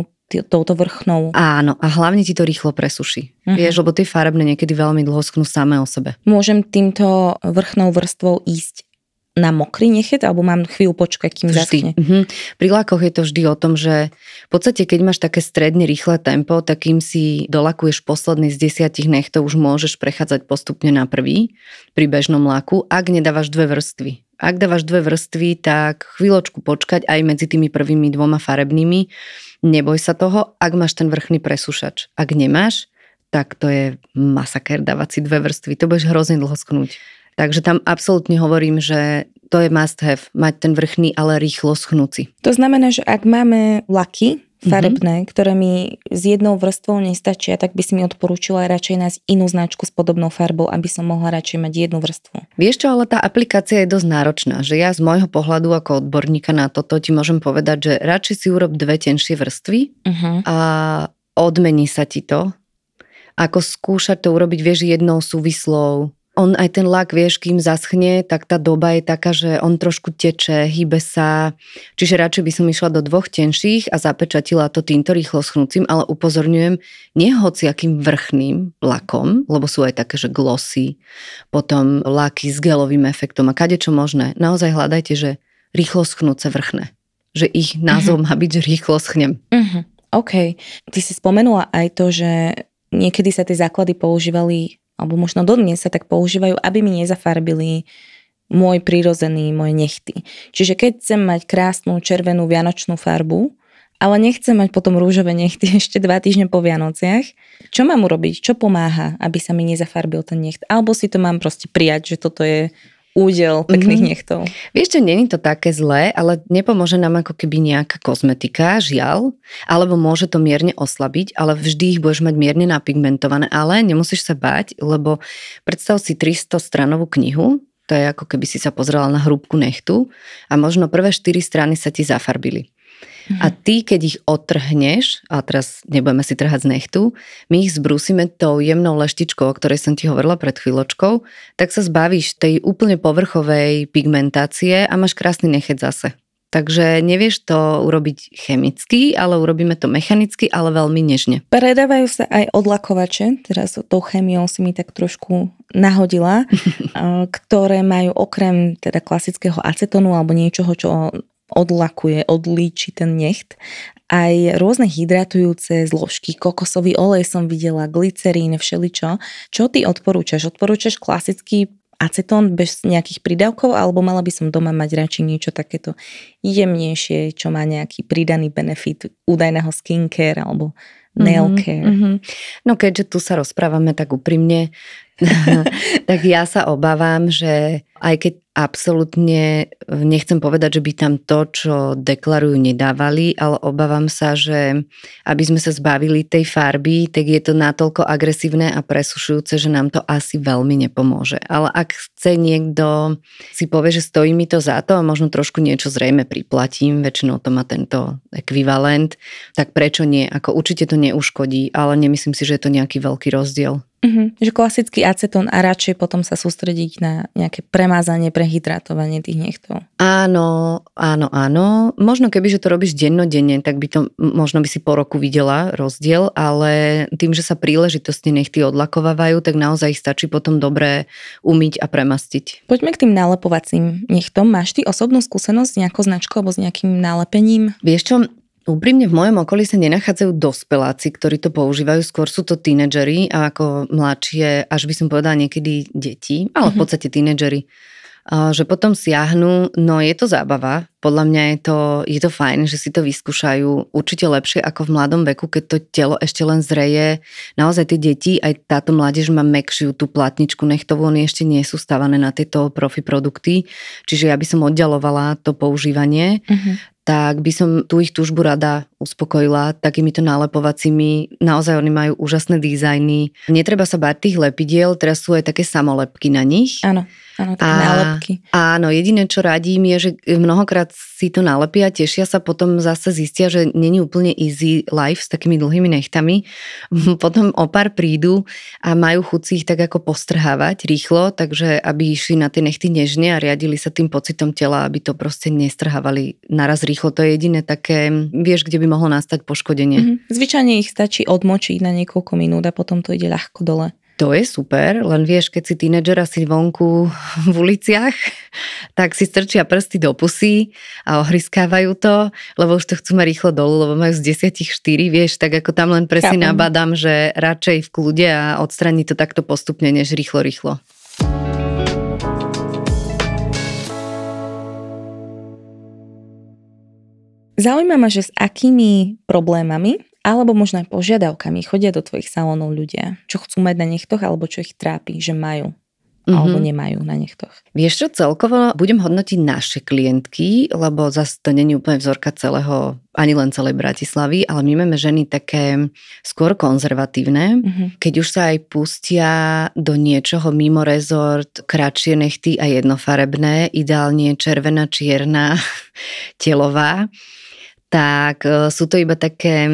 touto vrchnou. Áno, a hlavne ti to rýchlo presuší. Uh-huh. Vieš, lebo tie farebné niekedy veľmi dlho sknú samé o sebe. Môžem týmto vrchnou vrstvou ísť na mokrý nechet, alebo mám chvíľu počkať, kým vždy. zaschne? Mm-hmm. Pri lakoch je to vždy o tom, že v podstate, keď máš také stredne rýchle tempo, tak kým si dolakuješ posledný z desiatich nechtov, už môžeš prechádzať postupne na prvý pri bežnom laku, ak nedávaš dve vrstvy. Ak dávaš dve vrstvy, tak chvíľočku počkať aj medzi tými prvými dvoma farebnými. Neboj sa toho, ak máš ten vrchný presúšač. Ak nemáš, tak to je masaker dávať si dve vrstvy. To budeš hrozne dlho sknúť. Takže tam absolútne hovorím, že to je must have, mať ten vrchný, ale rýchlo schnúci. To znamená, že ak máme laky, mhm. farebné, mm-hmm. ktoré mi s jednou vrstvou nestačia, tak by si mi odporúčila radšej nájsť inú značku s podobnou farbou, aby som mohla radšej mať jednu vrstvu. Vieš čo, ale tá aplikácia je dosť náročná, že ja z môjho pohľadu ako odborníka na toto ti môžem povedať, že radšej si urob dve tenšie vrstvy mm-hmm. a odmení sa ti to. Ako skúšať to urobiť, vieš, jednou súvislou, on aj ten lak, vieš, kým zaschne, tak tá doba je taká, že on trošku teče, hýbe sa. Čiže radšej by som išla do dvoch tenších a zapečatila to týmto rýchlo schnúcim, ale upozorňujem, nie hociakým vrchným lakom, lebo sú aj také, že glosy, potom laky s gelovým efektom a kade čo možné. Naozaj hľadajte, že rýchlo schnúce vrchné. Že ich mhm. názov uh-huh. má byť, že rýchlo schnem. Uh-huh. Mhm. OK. Ty si spomenula aj to, že niekedy sa tie základy používali alebo možno dodnes sa tak používajú, aby mi nezafarbili môj prírozený, moje nechty. Čiže keď chcem mať krásnu červenú vianočnú farbu, ale nechcem mať potom rúžové nechty (laughs) ešte dva týždne po Vianociach, čo mám urobiť? Čo pomáha, aby sa mi nezafarbil ten necht? Alebo si to mám proste prijať, že toto je údel pekných mm-hmm. nechtov. Vieš čo, není to také zlé, ale nepomôže nám ako keby nejaká kozmetika, žiaľ, alebo môže to mierne oslabiť, ale vždy ich budeš mať mierne napigmentované, ale nemusíš sa báť, lebo predstav si 300 stranovú knihu, to je ako keby si sa pozrela na hrúbku nechtu a možno prvé 4 strany sa ti zafarbili. A ty, keď ich otrhneš, a teraz nebudeme si trhať z nechtu, my ich zbrúsime tou jemnou leštičkou, o ktorej som ti hovorila pred chvíľočkou, tak sa zbavíš tej úplne povrchovej pigmentácie a máš krásny nechet zase. Takže nevieš to urobiť chemicky, ale urobíme to mechanicky, ale veľmi nežne. Predávajú sa aj odlakovače, teraz tou chemiou si mi tak trošku nahodila, (laughs) eh, ktoré majú okrem teda klasického acetónu alebo niečoho, čo odlakuje, odlíči ten necht. Aj rôzne hydratujúce zložky, kokosový olej som videla, glycerín, všeličo. Čo ty odporúčaš? Odporúčaš klasický acetón bez nejakých prídavkov, alebo mala by som doma mať radšej niečo takéto jemnejšie, čo má nejaký pridaný benefit údajného skincare alebo mhm, nail care. Mm-hmm. No keďže tu sa rozprávame tak úprimne, (laughs) tak ja sa obávam, že aj keď absolútne e, nechcem povedať, že by tam to, čo deklarujú, nedávali, ale obávam sa, že aby sme sa zbavili tej farby, tak je to natoľko agresívne a presušujúce, že nám to asi veľmi nepomôže. Ale ak chce niekto, si povie, že stojí mi to za to a možno trošku niečo zrejme priplatím, väčšinou to má tento ekvivalent, tak prečo nie? Ako určite to neuškodí, ale nemyslím si, že je to nejaký veľký rozdiel. Mm-hmm. Že klasický acetón a radšej potom sa sústrediť na nejaké prema prenamázanie, prehydratovanie tých nechtov. Áno, áno, áno. Možno keby, že to robíš dennodenne, tak by to, možno by si po roku videla rozdiel, ale tým, že sa príležitosti nechty odlakovávajú, tak naozaj ich stačí potom dobre umyť a premastiť. Poďme k tým nálepovacím nechtom. Máš ty osobnú skúsenosť s nejakou značkou alebo s nejakým nálepením? Vieš čo, Úprimne v mojom okolí sa nenachádzajú dospeláci, ktorí to používajú, skôr sú to tínedžeri a ako mladšie, až by som povedala niekedy deti, ale v mhm. podstate tínedžeri že potom siahnu, no je to zábava, podľa mňa je to, je to fajn, že si to vyskúšajú určite lepšie ako v mladom veku, keď to telo ešte len zreje. Naozaj tie deti, aj táto mládež má mekšiu tú platničku nechtovú, oni ešte nie sú stávané na tieto profi produkty, čiže ja by som oddialovala to používanie. Uh-huh tak by som tú ich túžbu rada uspokojila takýmito nálepovacími. Naozaj oni majú úžasné dizajny. Netreba sa báť tých lepidiel, teraz sú aj také samolepky na nich. Áno Áno, a, nálepky. Áno, jediné, čo radím, je, že mnohokrát si to nalepia, tešia sa, potom zase zistia, že není úplne easy life s takými dlhými nechtami. (laughs) Potom o pár prídu a majú chuť si ich tak ako postrhávať rýchlo, takže aby išli na tie nechty nežne a riadili sa tým pocitom tela, aby to proste nestrhávali naraz rýchlo. To je jediné také, vieš, kde by mohlo nastať poškodenie. Mm-hmm. Zvyčajne ich stačí odmočiť na niekoľko minút a potom to ide ľahko dole to je super, len vieš, keď si tínedžer asi vonku v uliciach, (laughs) tak si strčia prsty do pusy a ohriskávajú to, lebo už to chcú mať rýchlo dolu, lebo majú z desiatich štyri, vieš, tak ako tam len presne ja. nabádam, že radšej v kľude a odstraní to takto postupne, než rýchlo, rýchlo. Zaujíma ma, že s akými problémami alebo možno aj požiadavkami. Chodia do tvojich salónov ľudia, čo chcú mať na nechtoch, alebo čo ich trápi, že majú mm-hmm. alebo nemajú na nechtoch. Vieš čo, celkovo budem hodnotiť naše klientky, lebo zase to není úplne vzorka celého, ani len celej Bratislavy, ale my máme ženy také skôr konzervatívne, mm-hmm. keď už sa aj pustia do niečoho mimo rezort, kratšie nechty a jednofarebné, ideálne červená, čierna, (laughs) telová, tak e, sú to iba také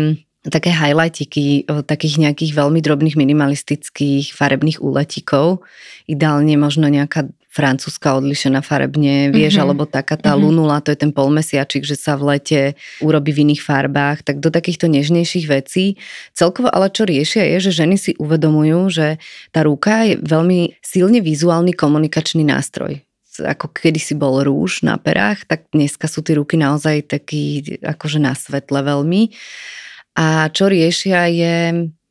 také highlightiky e, takých nejakých veľmi drobných minimalistických farebných úletikov. Ideálne možno nejaká francúzska odlišená farebne, vieš, mm-hmm. alebo taká tá mm-hmm. lunula, to je ten polmesiačik, že sa v lete urobí v iných farbách, tak do takýchto nežnejších vecí. Celkovo ale čo riešia je, že ženy si uvedomujú, že tá ruka je veľmi silne vizuálny komunikačný nástroj ako kedy si bol rúž na perách, tak dneska sú tie ruky naozaj taký akože na svetle veľmi a čo riešia je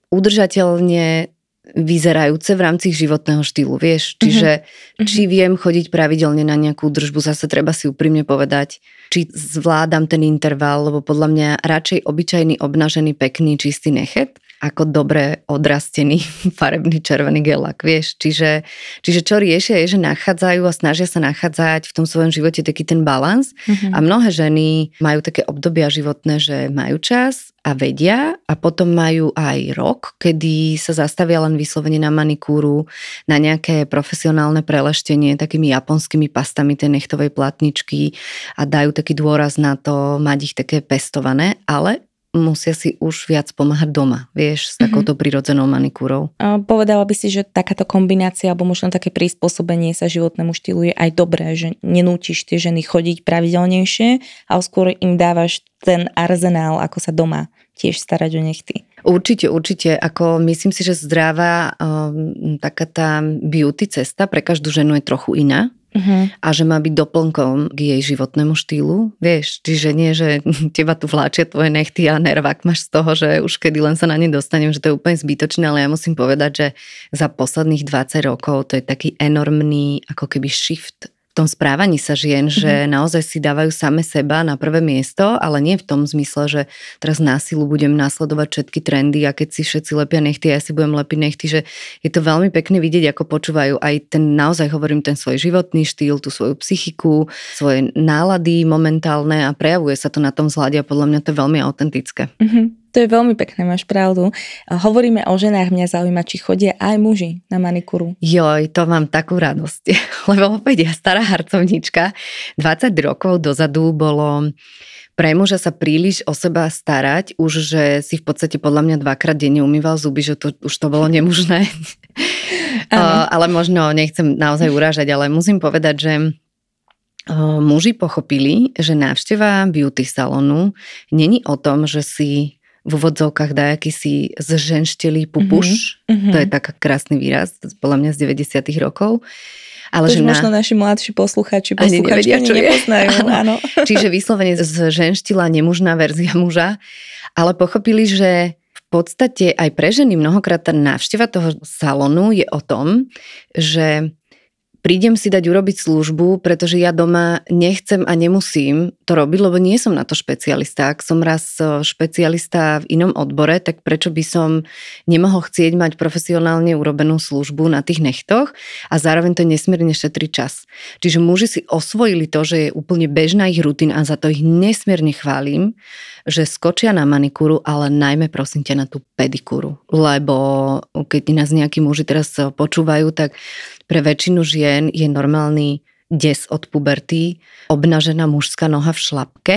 udržateľne vyzerajúce v rámci životného štýlu, vieš. Mhm. Čiže mm-hmm. či viem chodiť pravidelne na nejakú držbu, zase treba si úprimne povedať, či zvládam ten interval, lebo podľa mňa radšej obyčajný, obnažený, pekný, čistý nechet, ako dobre odrastený (laughs) farebný červený gelak, vieš. Čiže, čiže čo riešia je, že nachádzajú a snažia sa nachádzať v tom svojom živote taký ten balans mm-hmm. a mnohé ženy majú také obdobia životné, že majú čas a vedia a potom majú aj rok, kedy sa zastavia len vyslovene na manikúru, na nejaké profesionálne preleštenie takými japonskými pastami tej nechtovej platničky a dajú taký dôraz na to mať ich také pestované, ale musia si už viac pomáhať doma, vieš, s mhm. takouto mm-hmm. prirodzenou manikúrou. A povedala by si, že takáto kombinácia alebo možno také prispôsobenie sa životnému štýlu je aj dobré, že nenútiš tie ženy chodiť pravidelnejšie, a skôr im dávaš ten arzenál, ako sa doma tiež starať o nechty. Určite, určite. Ako myslím si, že zdravá um, taká tá beauty cesta pre každú ženu je trochu iná uh-huh. a že má byť doplnkom k jej životnému štýlu. Vieš, čiže nie, že (laughs) teba tu vláčia tvoje nechty a nervák máš z toho, že už kedy len sa na ne dostanem, že to je úplne zbytočné, ale ja musím povedať, že za posledných 20 rokov to je taký enormný ako keby shift tom správaní sa žien, mm-hmm. že naozaj si dávajú same seba na prvé miesto, ale nie v tom zmysle, že teraz násilu budem následovať všetky trendy a keď si všetci lepia nechty, ja si budem lepiť nechty, že je to veľmi pekne vidieť, ako počúvajú aj ten naozaj, hovorím, ten svoj životný štýl, tú svoju psychiku, svoje nálady momentálne a prejavuje sa to na tom vzhľade a podľa mňa to je veľmi autentické. Mm-hmm to je veľmi pekné, máš pravdu. Hovoríme o ženách, mňa zaujíma, či chodia aj muži na manikúru. Joj, to mám takú radosť, (laughs) lebo opäť ja stará harcovnička. 20 rokov dozadu bolo pre muža sa príliš o seba starať, už že si v podstate podľa mňa dvakrát denne umýval zuby, že to, už to bolo (laughs) nemužné. o, ale možno nechcem naozaj urážať, ale musím povedať, že o, muži pochopili, že návšteva beauty salonu není o tom, že si v vodzovkách dá si zženštilý pupuš, mm-hmm. to je tak krásny výraz, podľa mňa z 90 rokov. Ale že možno na... možno naši mladší poslucháči, poslucháčky nevedia, čo nepoznajú. Je. (laughs) áno. Čiže vyslovene zženštila nemužná verzia muža, ale pochopili, že v podstate aj pre ženy mnohokrát tá návšteva toho salonu je o tom, že prídem si dať urobiť službu, pretože ja doma nechcem a nemusím to robiť, lebo nie som na to špecialista. Ak som raz e, špecialista v inom odbore, tak prečo by som nemohol chcieť mať profesionálne urobenú službu na tých nechtoch a zároveň to nesmierne šetrí čas. Čiže muži si osvojili to, že je úplne bežná ich rutina a za to ich nesmierne chválim, že skočia na manikúru, ale najmä prosím ťa na tú pedikúru. Lebo keď nás nejakí muži teraz e, počúvajú, tak pre väčšinu žien žien je normálny des od puberty, obnažená mužská noha v šlapke.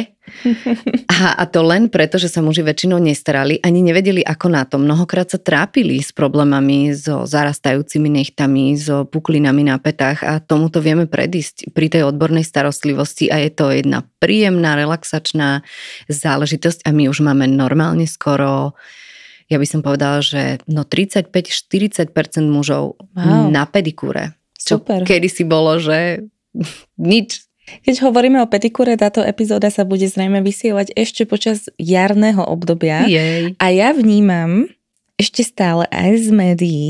(laughs) A, a to len preto, že sa muži väčšinou nestarali, ani nevedeli ako na to. Mnohokrát sa trápili s problémami, so zarastajúcimi nechtami, so puklinami na petách a tomuto vieme predísť pri tej odbornej starostlivosti a je to jedna príjemná, relaxačná záležitosť a my už máme normálne skoro ja by som povedala, že no 35-40% mužov wow. na pedikúre. Super. Kedy si bolo, že (laughs) nič. Keď hovoríme o petikúre, táto epizóda sa bude zrejme vysielať ešte počas jarného obdobia. Jej. A ja vnímam, ešte stále aj z médií,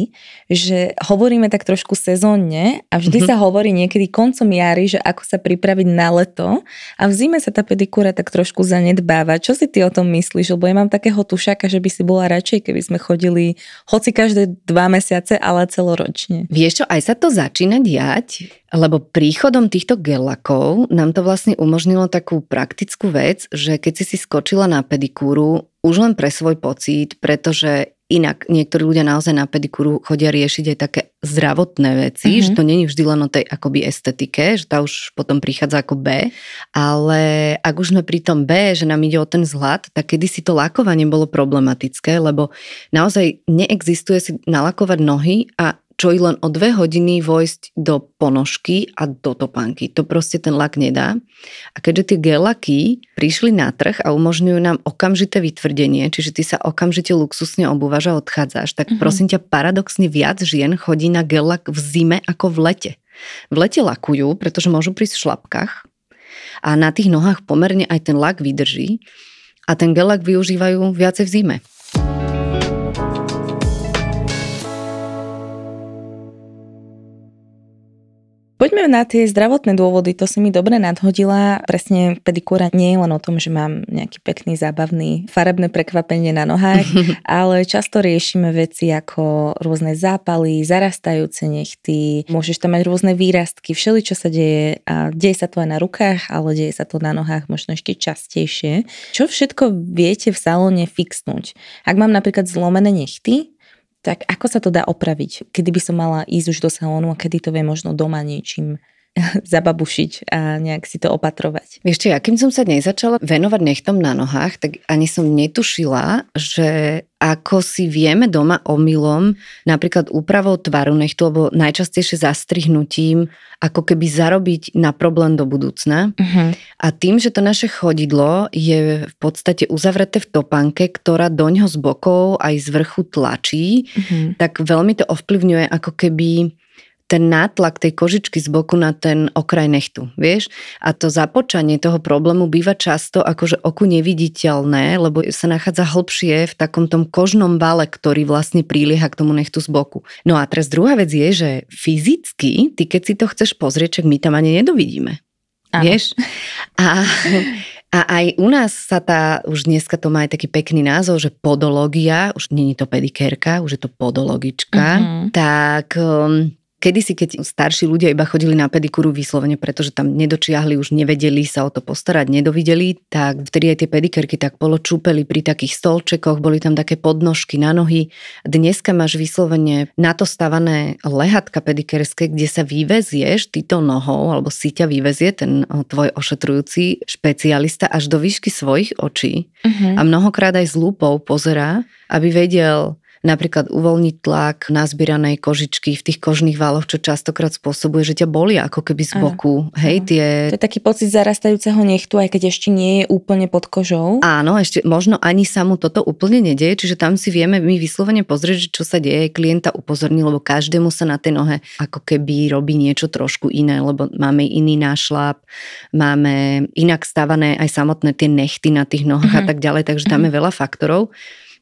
že hovoríme tak trošku sezónne a vždy mm-hmm. sa hovorí niekedy koncom jary, že ako sa pripraviť na leto a v zime sa tá pedikúra tak trošku zanedbáva. Čo si ty o tom myslíš? Lebo ja mám takého tušaka, že by si bola radšej, keby sme chodili hoci každé dva mesiace, ale celoročne. Vieš čo, aj sa to začína diať, lebo príchodom týchto gelakov nám to vlastne umožnilo takú praktickú vec, že keď si si skočila na pedikúru, už len pre svoj pocit, pretože Inak niektorí ľudia naozaj na pedikúru chodia riešiť aj také zdravotné veci, mm-hmm. že mhm. to není vždy len o tej akoby estetike, že tá už potom prichádza ako B, ale ak už sme pri tom B, že nám ide o ten zhľad, tak kedy si to lakovanie bolo problematické, lebo naozaj neexistuje si nalakovať nohy a čo i len o dve hodiny vojsť do ponožky a do topánky. To proste ten lak nedá. A keďže tie gelaky prišli na trh a umožňujú nám okamžité vytvrdenie, čiže ty sa okamžite luxusne obúvaš a odchádzaš, tak mm-hmm. prosím ťa, paradoxne viac žien chodí na gelak v zime ako v lete. V lete lakujú, pretože môžu prísť v šlapkách a na tých nohách pomerne aj ten lak vydrží a ten gelak využívajú viacej v zime. Poďme na tie zdravotné dôvody, to si mi dobre nadhodila. Presne pedikúra nie je len o tom, že mám nejaký pekný, zábavný, farebné prekvapenie na nohách, (laughs) ale často riešime veci ako rôzne zápaly, zarastajúce nechty, môžeš tam mať rôzne výrastky, všeli čo sa deje a deje sa to aj na rukách, ale deje sa to na nohách možno ešte častejšie. Čo všetko viete v salóne fixnúť? Ak mám napríklad zlomené nechty, tak ako sa to dá opraviť? Kedy by som mala ísť už do salónu a kedy to vie možno doma niečím (laughs) zababušiť a nejak si to opatrovať. Vieš čo, ja kým som sa začala venovať nechtom na nohách, tak ani som netušila, že ako si vieme doma omylom, napríklad úpravou tvaru nechtu, alebo najčastejšie zastrihnutím, ako keby zarobiť na problém do budúcna. Uh-huh. A tým, že to naše chodidlo je v podstate uzavreté v topánke, ktorá doňho z bokov aj z vrchu tlačí, uh-huh. tak veľmi to ovplyvňuje ako keby ten nátlak tej kožičky z boku na ten okraj nechtu, vieš? A to započanie toho problému býva často akože oku neviditeľné, lebo sa nachádza hlbšie v takom tom kožnom bale, ktorý vlastne prílieha k tomu nechtu z boku. No a teraz druhá vec je, že fyzicky, ty keď si to chceš pozrieť, čak my tam ani nedovidíme. Áno. Vieš? A A aj u nás sa tá, už dneska to má aj taký pekný názov, že podológia, už není to pedikérka, už je to podologička, mm-hmm. tak um, Kedysi, keď starší ľudia iba chodili na pedikúru vyslovene, pretože tam nedočiahli, už nevedeli sa o to postarať, nedovideli, tak vtedy aj tie pedikerky tak poločúpeli pri takých stolčekoch, boli tam také podnožky na nohy. Dneska máš vyslovene na to stavané lehatka pedikerské, kde sa vyvezieš týto nohou, alebo si ťa vyvezie ten tvoj ošetrujúci špecialista až do výšky svojich očí uh-huh. a mnohokrát aj s lúpou pozerá, aby vedel, napríklad uvoľniť tlak na zbieranej kožičky v tých kožných váloch, čo častokrát spôsobuje, že ťa boli ako keby z boku. Áno. Hej, tie... To je taký pocit zarastajúceho nechtu, aj keď ešte nie je úplne pod kožou. Áno, ešte možno ani sa mu toto úplne nedieje, čiže tam si vieme my vyslovene pozrieť, čo sa deje, klienta upozorní, lebo každému sa na tej nohe ako keby robí niečo trošku iné, lebo máme iný nášlap, máme inak stavané aj samotné tie nechty na tých nohách mm-hmm. a mhm. tak ďalej, takže tam mhm. je veľa faktorov.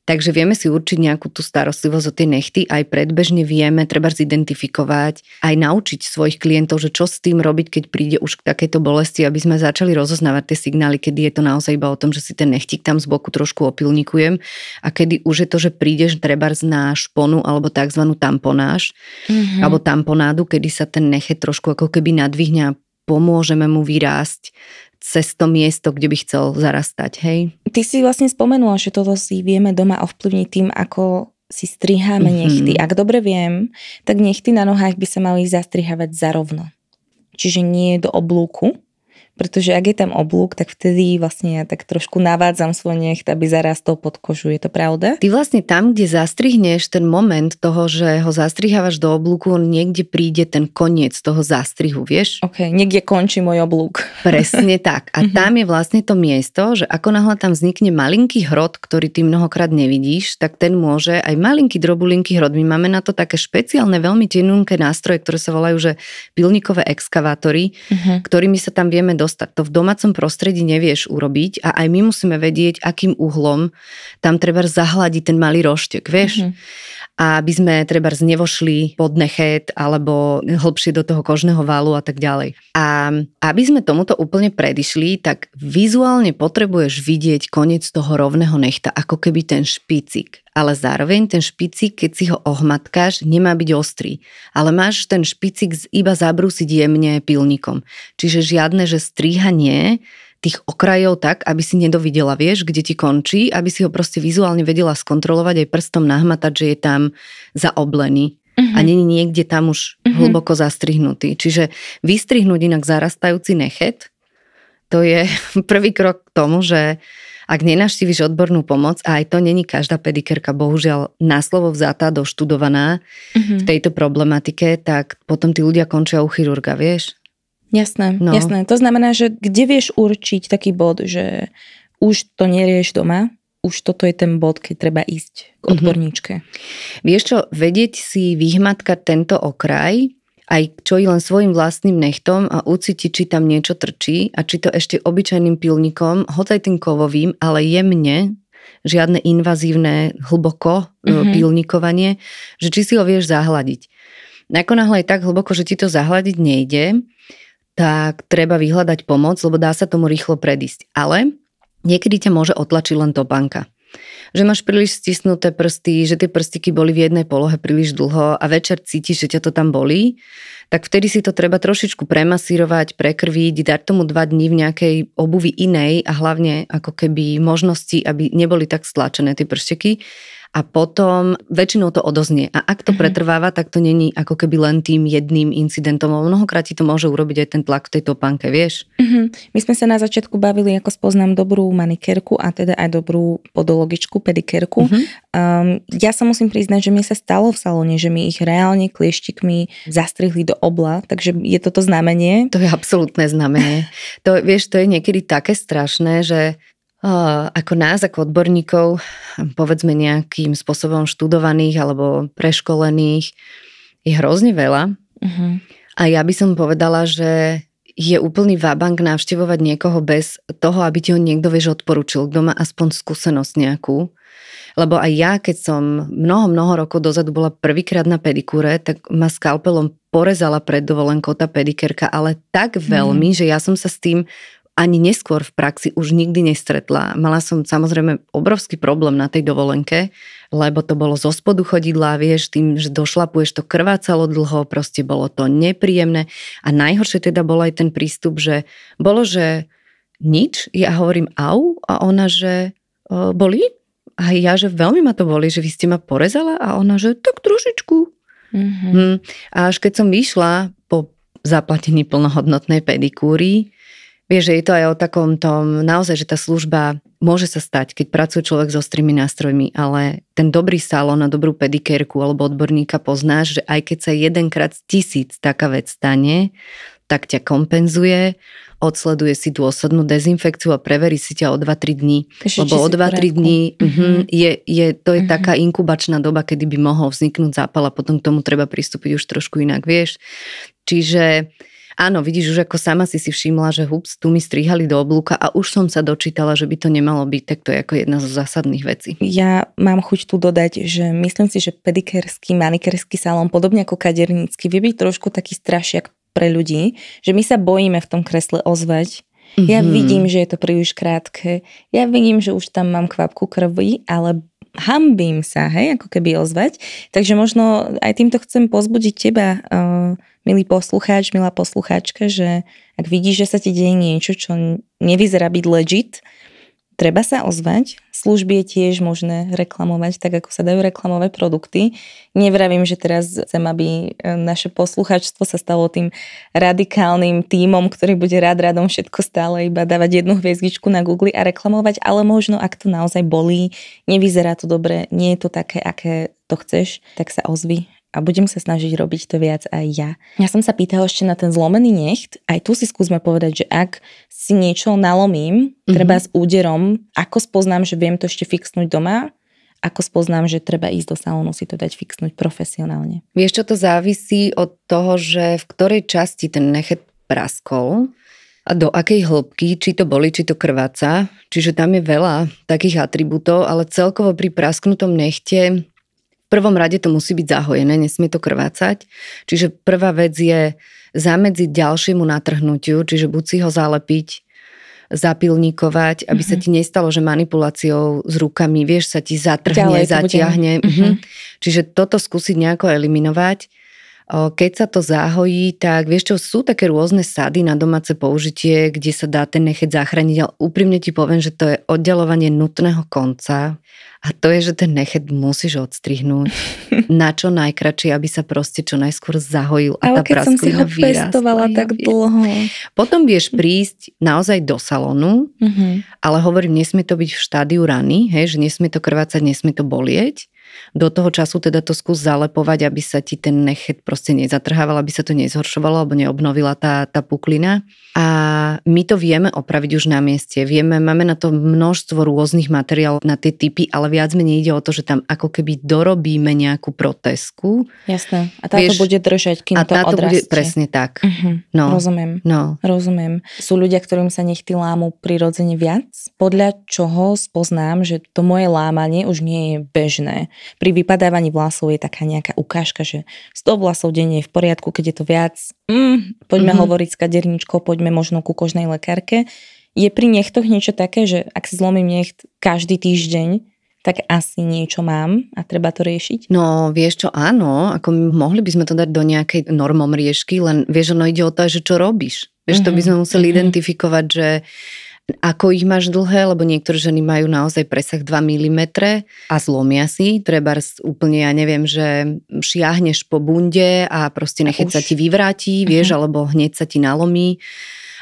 Takže vieme si určiť nejakú tú starostlivosť o tie nechty, aj predbežne vieme, treba zidentifikovať, aj naučiť svojich klientov, že čo s tým robiť, keď príde už k takejto bolesti, aby sme začali rozoznávať tie signály, kedy je to naozaj iba o tom, že si ten nechtik tam z boku trošku opilnikujem a kedy už je to, že prídeš treba na šponu alebo tzv. tamponáž mm-hmm. alebo tamponádu, kedy sa ten nechet trošku ako keby nadvihne a pomôžeme mu vyrásť cez to miesto, kde by chcel zarastať, hej? Ty si vlastne spomenula, že toto si vieme doma ovplyvniť tým, ako si striháme mm-hmm. nechty. Ak dobre viem, tak nechty na nohách by sa mali zastrihávať zarovno. Čiže nie do oblúku, pretože ak je tam oblúk, tak vtedy vlastne ja tak trošku navádzam svoj necht, aby zarastol pod kožu. Je to pravda? Ty vlastne tam, kde zastrihneš ten moment toho, že ho zastrihávaš do oblúku, niekde príde ten koniec toho zastrihu, vieš? Ok, niekde končí môj oblúk. (laughs) Presne tak. A mhm. tam je vlastne to miesto, že ako náhle tam vznikne malinký hrod, ktorý ty mnohokrát nevidíš, tak ten môže aj malinký drobulinký hrod. My máme na to také špeciálne, veľmi tenunké nástroje, ktoré sa volajú, že pilníkové exkavátory, uh-huh. ktorými sa tam vieme dostať dostať. To v domácom prostredí nevieš urobiť a aj my musíme vedieť, akým uhlom tam treba zahľadiť ten malý roštek, vieš. Mm-hmm a aby sme treba znevošli pod nechet alebo hlbšie do toho kožného valu a tak ďalej. A aby sme tomuto úplne predišli, tak vizuálne potrebuješ vidieť koniec toho rovného nechta, ako keby ten špicik. Ale zároveň ten špicik, keď si ho ohmatkáš, nemá byť ostrý. Ale máš ten špicik iba zabrúsiť jemne pilníkom. Čiže žiadne, že strihanie, tých okrajov tak, aby si nedovidela, vieš, kde ti končí, aby si ho proste vizuálne vedela skontrolovať aj prstom nahmatať, že je tam zaoblený. Uh-huh. A není niekde tam už uh-huh. hlboko zastrihnutý. Čiže vystrihnúť inak zarastajúci nechet, to je (laughs) prvý krok k tomu, že ak nenaštíviš odbornú pomoc, a aj to není každá pedikerka, bohužiaľ, na slovo vzatá, doštudovaná uh-huh. v tejto problematike, tak potom tí ľudia končia u chirurga, vieš? Jasné, no. jasné. To znamená, že kde vieš určiť taký bod, že už to nerieš doma, už toto je ten bod, keď treba ísť k mhm. odborníčke. Mm-hmm. Vieš čo, vedieť si vyhmatkať tento okraj, aj čo i len svojim vlastným nechtom a ucítiť, či tam niečo trčí a či to ešte obyčajným pilníkom, hotaj tým kovovým, ale jemne, žiadne invazívne, hlboko mm-hmm. E, pilníkovanie, že či si ho vieš zahladiť. Nakonáhle je tak hlboko, že ti to zahladiť nejde, tak treba vyhľadať pomoc, lebo dá sa tomu rýchlo predísť. Ale niekedy ťa môže otlačiť len topánka že máš príliš stisnuté prsty, že tie prstiky boli v jednej polohe príliš dlho a večer cítiš, že ťa to tam bolí, tak vtedy si to treba trošičku premasírovať, prekrviť, dať tomu dva dní v nejakej obuvi inej a hlavne ako keby možnosti, aby neboli tak stlačené tie prsteky a potom väčšinou to odoznie. A ak to mhm. pretrváva, tak to není ako keby len tým jedným incidentom. Mnohokrát ti to môže urobiť aj ten tlak v tej topánke, vieš? Uh-huh. My sme sa na začiatku bavili, ako spoznám dobrú manikérku a teda aj dobrú podologičku, pedikérku. Uh-huh. Um, ja sa musím priznať, že mi sa stalo v salóne, že mi ich reálne klieštikmi zastrihli do obla, takže je toto znamenie. To je absolútne znamenie. to, vieš, to je niekedy také strašné, že ako nás, ako odborníkov, povedzme nejakým spôsobom študovaných alebo preškolených, je hrozne veľa. Uh-huh. A ja by som povedala, že je úplný vabank navštevovať niekoho bez toho, aby ti ho niekto vieš odporučil, kto má aspoň skúsenosť nejakú. Lebo aj ja, keď som mnoho, mnoho rokov dozadu bola prvýkrát na pedikúre, tak ma skalpelom porezala pred dovolenkou tá pedikerka, ale tak mhm. veľmi, mm. že ja som sa s tým ani neskôr v praxi už nikdy nestretla. Mala som samozrejme obrovský problém na tej dovolenke, lebo to bolo zo spodu chodidla, vieš, tým, že došlapuješ to krvácalo dlho, proste bolo to nepríjemné. A najhoršie teda bol aj ten prístup, že bolo, že nič, ja hovorím au a ona, že e, boli? A ja, že veľmi ma to boli, že vy ste ma porezala a ona, že tak trošičku. Mm-hmm. A až keď som vyšla po zaplatení plnohodnotnej pedikúry. Vieš, že je to aj o takom tom, naozaj, že tá služba môže sa stať, keď pracuje človek so strými nástrojmi, ale ten dobrý salón na dobrú pedikérku alebo odborníka poznáš, že aj keď sa jedenkrát z tisíc taká vec stane, tak ťa kompenzuje, odsleduje si dôslednú dezinfekciu a preverí si ťa o 2-3 dní. Ešte, Lebo o 2-3 dní uh-huh, je, je, to je uh-huh. taká inkubačná doba, kedy by mohol vzniknúť zápal a potom k tomu treba pristúpiť už trošku inak, vieš. Čiže Áno, vidíš už ako sama si si všimla, že hups, tu mi strihali do oblúka a už som sa dočítala, že by to nemalo byť, tak to je ako jedna zo zásadných vecí. Ja mám chuť tu dodať, že myslím si, že pedikerský, manikerský salón, podobne ako kadernícky, vie byť trošku taký strašiak pre ľudí, že my sa bojíme v tom kresle ozvať, Mm-hmm. Ja mhm. vidím, že je to príliš krátke. Ja vidím, že už tam mám kvapku krvi, ale hambím sa, hej, ako keby ozvať. Takže možno aj týmto chcem pozbudiť teba, eh, milý poslucháč, milá poslucháčka, že ak vidíš, že sa ti deje niečo, čo nevyzerá byť legit, treba sa ozvať. Služby je tiež možné reklamovať, tak ako sa dajú reklamové produkty. Nevravím, že teraz chcem, aby e, naše posluchačstvo sa stalo tým radikálnym tímom, ktorý bude rád radom všetko stále iba dávať jednu hviezdičku na Google a reklamovať, ale možno, ak to naozaj bolí, nevyzerá to dobre, nie je to také, aké to chceš, tak sa ozvi a budem sa snažiť robiť to viac aj ja. Ja som sa pýtala ešte na ten zlomený necht. Aj tu si skúsme povedať, že ak si niečo nalomím, mm-hmm. treba s úderom, ako spoznám, že viem to ešte fixnúť doma, ako spoznám, že treba ísť do salónu si to dať fixnúť profesionálne. Vieš, čo to závisí od toho, že v ktorej časti ten nechet praskol a do akej hĺbky, či to boli, či to krváca. Čiže tam je veľa takých atribútov, ale celkovo pri prasknutom nechte prvom rade to musí byť zahojené, nesmie to krvácať. Čiže prvá vec je zamedziť ďalšiemu natrhnutiu, čiže buď si ho zalepiť, zapilníkovať, aby mm-hmm. sa mhm. ti nestalo, že manipuláciou s rukami, vieš, sa ti zatrhne, Ďalej, zatiahne. Mm-hmm. Čiže toto skúsiť nejako eliminovať. Keď sa to zahojí, tak vieš čo, sú také rôzne sady na domáce použitie, kde sa dá ten nechet zachrániť, ale úprimne ti poviem, že to je oddelovanie nutného konca a to je, že ten nechet musíš odstrihnúť (laughs) na čo najkračšie, aby sa proste čo najskôr zahojil a Ale tá keď som si ho pestovala ja tak dlho. Potom vieš prísť naozaj do salonu, mm-hmm. ale hovorím, nesmie to byť v štádiu rany, hej, že nesmie to krvácať, nesmie to bolieť. Do toho času teda to skús zalepovať, aby sa ti ten nechet proste nezatrhával, aby sa to nezhoršovalo alebo neobnovila tá, tá puklina. A my to vieme opraviť už na mieste. Vieme, máme na to množstvo rôznych materiálov na tie typy, ale viac menej ide o to, že tam ako keby dorobíme nejakú protesku. Jasné. A táto Vieš, bude držať, kým a to táto odrastie. bude presne tak. Uh-huh. No. Rozumiem. No. Rozumiem. Sú ľudia, ktorým sa nechty lámu prirodzene viac, podľa čoho spoznám, že to moje lámanie už nie je bežné pri vypadávaní vlasov je taká nejaká ukážka, že 100 vlasov denne je v poriadku, keď je to viac, mm, poďme mm-hmm. hovoriť s kaderničkou, poďme možno ku kožnej lekárke. Je pri nechtoch niečo také, že ak si zlomím necht každý týždeň, tak asi niečo mám a treba to riešiť? No vieš čo, áno, ako mohli by sme to dať do nejakej normom riešky, len vieš, ono ide o to, že čo robíš. Vieš, mm-hmm. to by mhm. sme museli mm-hmm. identifikovať, že ako ich máš dlhé, lebo niektoré ženy majú naozaj presah 2 mm a zlomia si. Treba úplne, ja neviem, že šiahneš po bunde a proste nechať sa ti vyvráti, mhm. vieš, uh-huh. alebo hneď sa ti nalomí.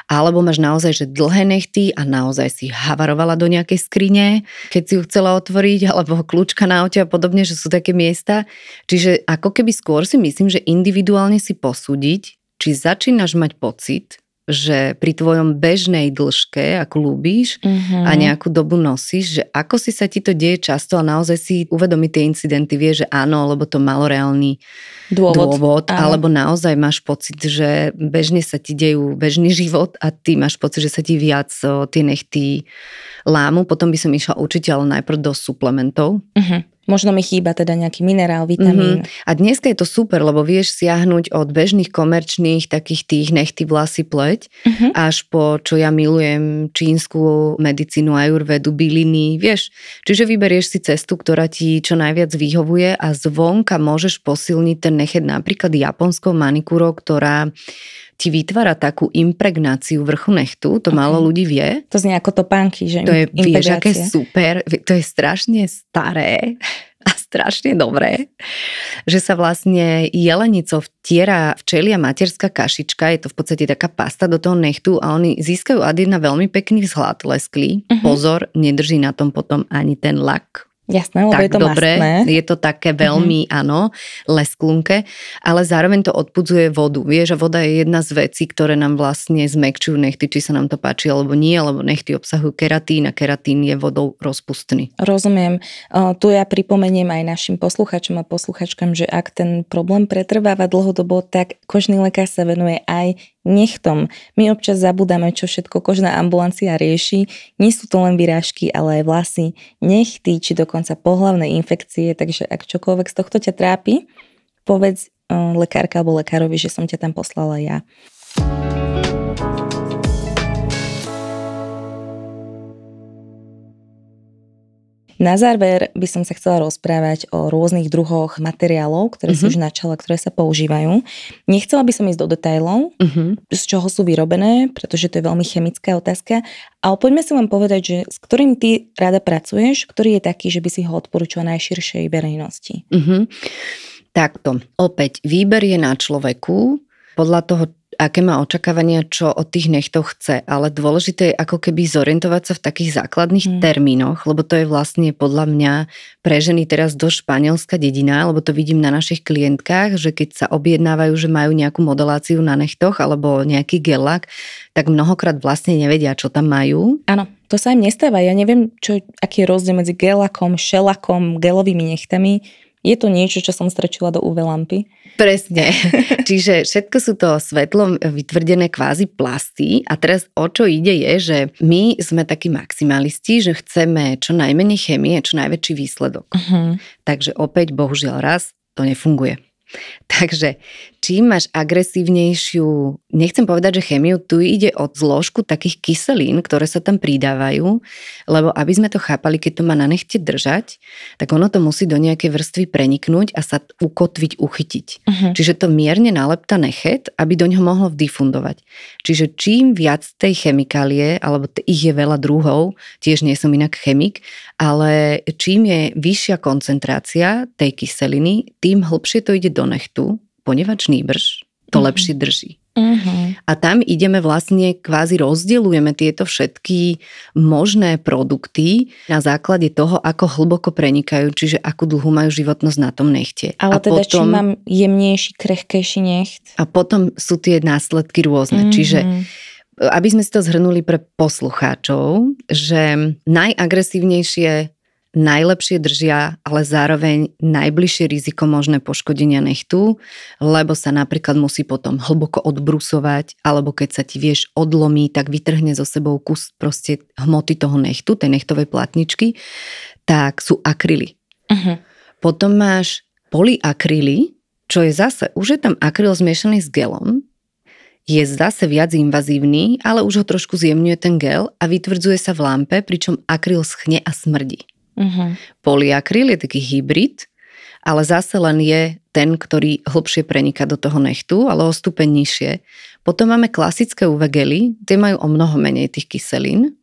Alebo máš naozaj, že dlhé nechty a naozaj si havarovala do nejakej skrine, keď si ju chcela otvoriť, alebo kľúčka na ote a podobne, že sú také miesta. Čiže ako keby skôr si myslím, že individuálne si posúdiť, či začínaš mať pocit, že pri tvojom bežnej dĺžke, ak ľúbíš mm-hmm. a mhm. nejakú dobu nosíš, že ako si sa ti to deje často a naozaj si uvedomí tie incidenty, vie, že áno, lebo to malo reálny dôvod, dôvod alebo naozaj máš pocit, že bežne sa ti dejú bežný život a ty máš pocit, že sa ti viac o, tie nechty lámu, potom by som išla určite ale najprv do suplementov. Mm-hmm Možno mi chýba teda nejaký minerál, vitamín. Mm-hmm. A dneska je to super, lebo vieš siahnuť od bežných komerčných takých tých nechty vlasy pleť mm-hmm. až po, čo ja milujem, čínsku medicínu, ajurvedu, byliny, vieš. Čiže vyberieš si cestu, ktorá ti čo najviac vyhovuje a zvonka môžeš posilniť ten nechet napríklad japonskou manikúrou, ktorá ti vytvára takú impregnáciu vrchu nechtu, to okay. málo ľudí vie. To znie ako topánky, že To je, vieš, aké super, to je strašne staré (laughs) a strašne dobré, že sa vlastne jelenicou vtiera včelia materská kašička, je to v podstate taká pasta do toho nechtu a oni získajú ad jedna veľmi pekný vzhľad lesklý. Uh-huh. Pozor, nedrží na tom potom ani ten lak. Jasné, lebo tak je to dobre, mastné. je to také veľmi, mm-hmm. áno, lesklunke, ale zároveň to odpudzuje vodu. Vieš, a voda je jedna z vecí, ktoré nám vlastne zmekčujú nechty, či sa nám to páči alebo nie, lebo nechty obsahujú keratín a keratín je vodou rozpustný. Rozumiem. Uh, tu ja pripomeniem aj našim posluchačom a posluchačkám, že ak ten problém pretrváva dlhodobo, tak kožný lekár sa venuje aj nechtom. My občas zabudáme, čo všetko kožná ambulancia rieši. Nie sú to len vyrážky, ale aj vlasy, nechty, či dokonca pohlavné infekcie, takže ak čokoľvek z tohto ťa trápi, povedz eh, lekárka alebo lekárovi, že som ťa tam poslala ja. Na záver by som sa chcela rozprávať o rôznych druhoch materiálov, ktoré uh-huh. sú mhm. už načala, ktoré sa používajú. Nechcela by som ísť do detajlov, uh-huh. Mhm. z čoho sú vyrobené, pretože to je veľmi chemická otázka, ale poďme si vám povedať, že s ktorým ty rada pracuješ, ktorý je taký, že by si ho odporúčala najširšej verejnosti. Uh-huh. Mhm. Takto. Opäť, výber je na človeku podľa toho, aké má očakávania, čo od tých nechtov chce, ale dôležité je ako keby zorientovať sa v takých základných mm. termínoch, lebo to je vlastne podľa mňa pre ženy teraz do španielska dedina, lebo to vidím na našich klientkách, že keď sa objednávajú, že majú nejakú modeláciu na nechtoch alebo nejaký gelak, tak mnohokrát vlastne nevedia, čo tam majú. Áno, to sa im nestáva. Ja neviem, čo, aký je rozdiel medzi gelakom, šelakom, gelovými nechtami je to niečo, čo som strečila do UV lampy. Presne. (laughs) Čiže všetko sú to svetlom vytvrdené kvázi plasty a teraz o čo ide je, že my sme takí maximalisti, že chceme čo najmenej chemie, čo najväčší výsledok. Uh-huh. Takže opäť, bohužiaľ raz, to nefunguje. (laughs) Takže čím máš agresívnejšiu, nechcem povedať, že chemiu, tu ide o zložku takých kyselín, ktoré sa tam pridávajú, lebo aby sme to chápali, keď to má na nechte držať, tak ono to musí do nejakej vrstvy preniknúť a sa ukotviť, uchytiť. Uh-huh. Čiže to mierne nalepta nechet, aby do ňoho mohlo difundovať. Čiže čím viac tej chemikálie, alebo t- ich je veľa druhov, tiež nie som inak chemik, ale čím je vyššia koncentrácia tej kyseliny, tým hlbšie to ide do nechtu ponieważ brž to mhm. lepšie drží. Uh-huh. A tam ideme vlastne, kvázi rozdielujeme tieto všetky možné produkty na základe toho, ako hlboko prenikajú, čiže akú dlhú majú životnosť na tom nechte. Ale a teda potom, či mám jemnejší, krehkejší necht? A potom sú tie následky rôzne, uh-huh. čiže e, aby sme si to zhrnuli pre poslucháčov, že najagresívnejšie najlepšie držia, ale zároveň najbližšie riziko možné poškodenia nechtu, lebo sa napríklad musí potom hlboko odbrusovať, alebo keď sa ti vieš odlomí, tak vytrhne zo sebou kus proste hmoty toho nechtu, tej nechtovej platničky, tak sú akryly. Uh-huh. Mhm. Potom máš polyakryly, čo je zase, už je tam akryl zmiešaný s gelom, je zase viac invazívny, ale už ho trošku zjemňuje ten gel a vytvrdzuje sa v lampe, pričom akryl schne a smrdí. Uh-huh. Mm-hmm. Polyakryl je taký hybrid, ale zase len je ten, ktorý hlbšie preniká do toho nechtu, ale o stupeň nižšie. Potom máme klasické UV gely, tie majú o mnoho menej tých kyselín.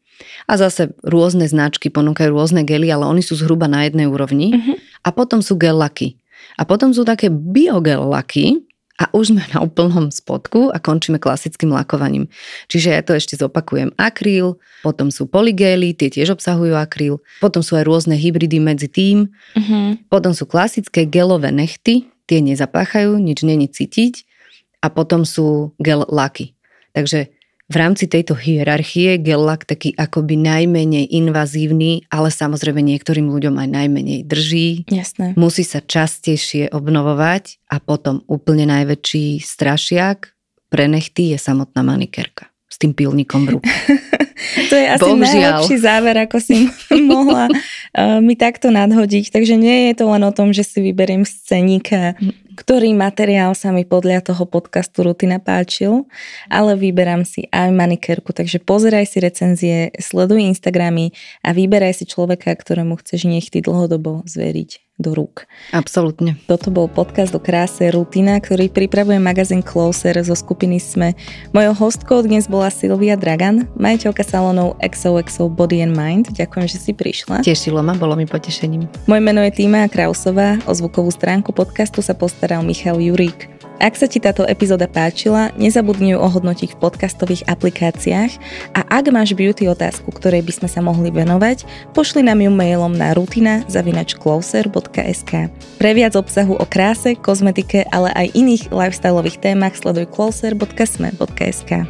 A zase rôzne značky ponúkajú rôzne gely, ale oni sú zhruba na jednej úrovni. Uh-huh. A potom sú gel laky. A potom sú také biogel laky, a už sme na úplnom spodku a končíme klasickým lakovaním. Čiže ja to ešte zopakujem. Akryl, potom sú polygely, tie tiež obsahujú akryl, potom sú aj rôzne hybridy medzi tým, mm-hmm. potom sú klasické gelové nechty, tie nezapáchajú, nič není cítiť a potom sú gel laky. Takže v rámci tejto hierarchie gelak taký akoby najmenej invazívny, ale samozrejme niektorým ľuďom aj najmenej drží. Jasné. Musí sa častejšie obnovovať a potom úplne najväčší strašiak pre nechty je samotná manikérka s tým pilníkom v ruke. (laughs) to je asi Bohužiaľ. najlepší záver, ako si (laughs) mohla eh, mi takto nadhodiť. Takže nie je to len o tom, že si vyberiem scénika eh, ktorý materiál sa mi podľa toho podcastu Rutina páčil, ale vyberám si aj manikérku, takže pozeraj si recenzie, sleduj Instagramy a vyberaj si človeka, ktorému chceš nechty dlhodobo zveriť do rúk. Absolútne. Toto bol podcast o kráse Rutina, ktorý pripravuje magazín Closer zo skupiny SME. Mojou hostkou dnes bola Silvia Dragan, majiteľka salónov XOXO Body and Mind. Ďakujem, že si prišla. Tešilo ma, bolo mi potešením. Moje meno je Týma Krausová, o zvukovú stránku podcastu sa postaral Michal Jurík. Ak sa ti táto epizóda páčila, nezabudni ju ohodnotiť v podcastových aplikáciách a ak máš beauty otázku, ktorej by sme sa mohli venovať, pošli nám ju mailom na rutina.closer.sk Pre viac obsahu o kráse, kozmetike, ale aj iných lifestyleových témach sleduj closer.sme.sk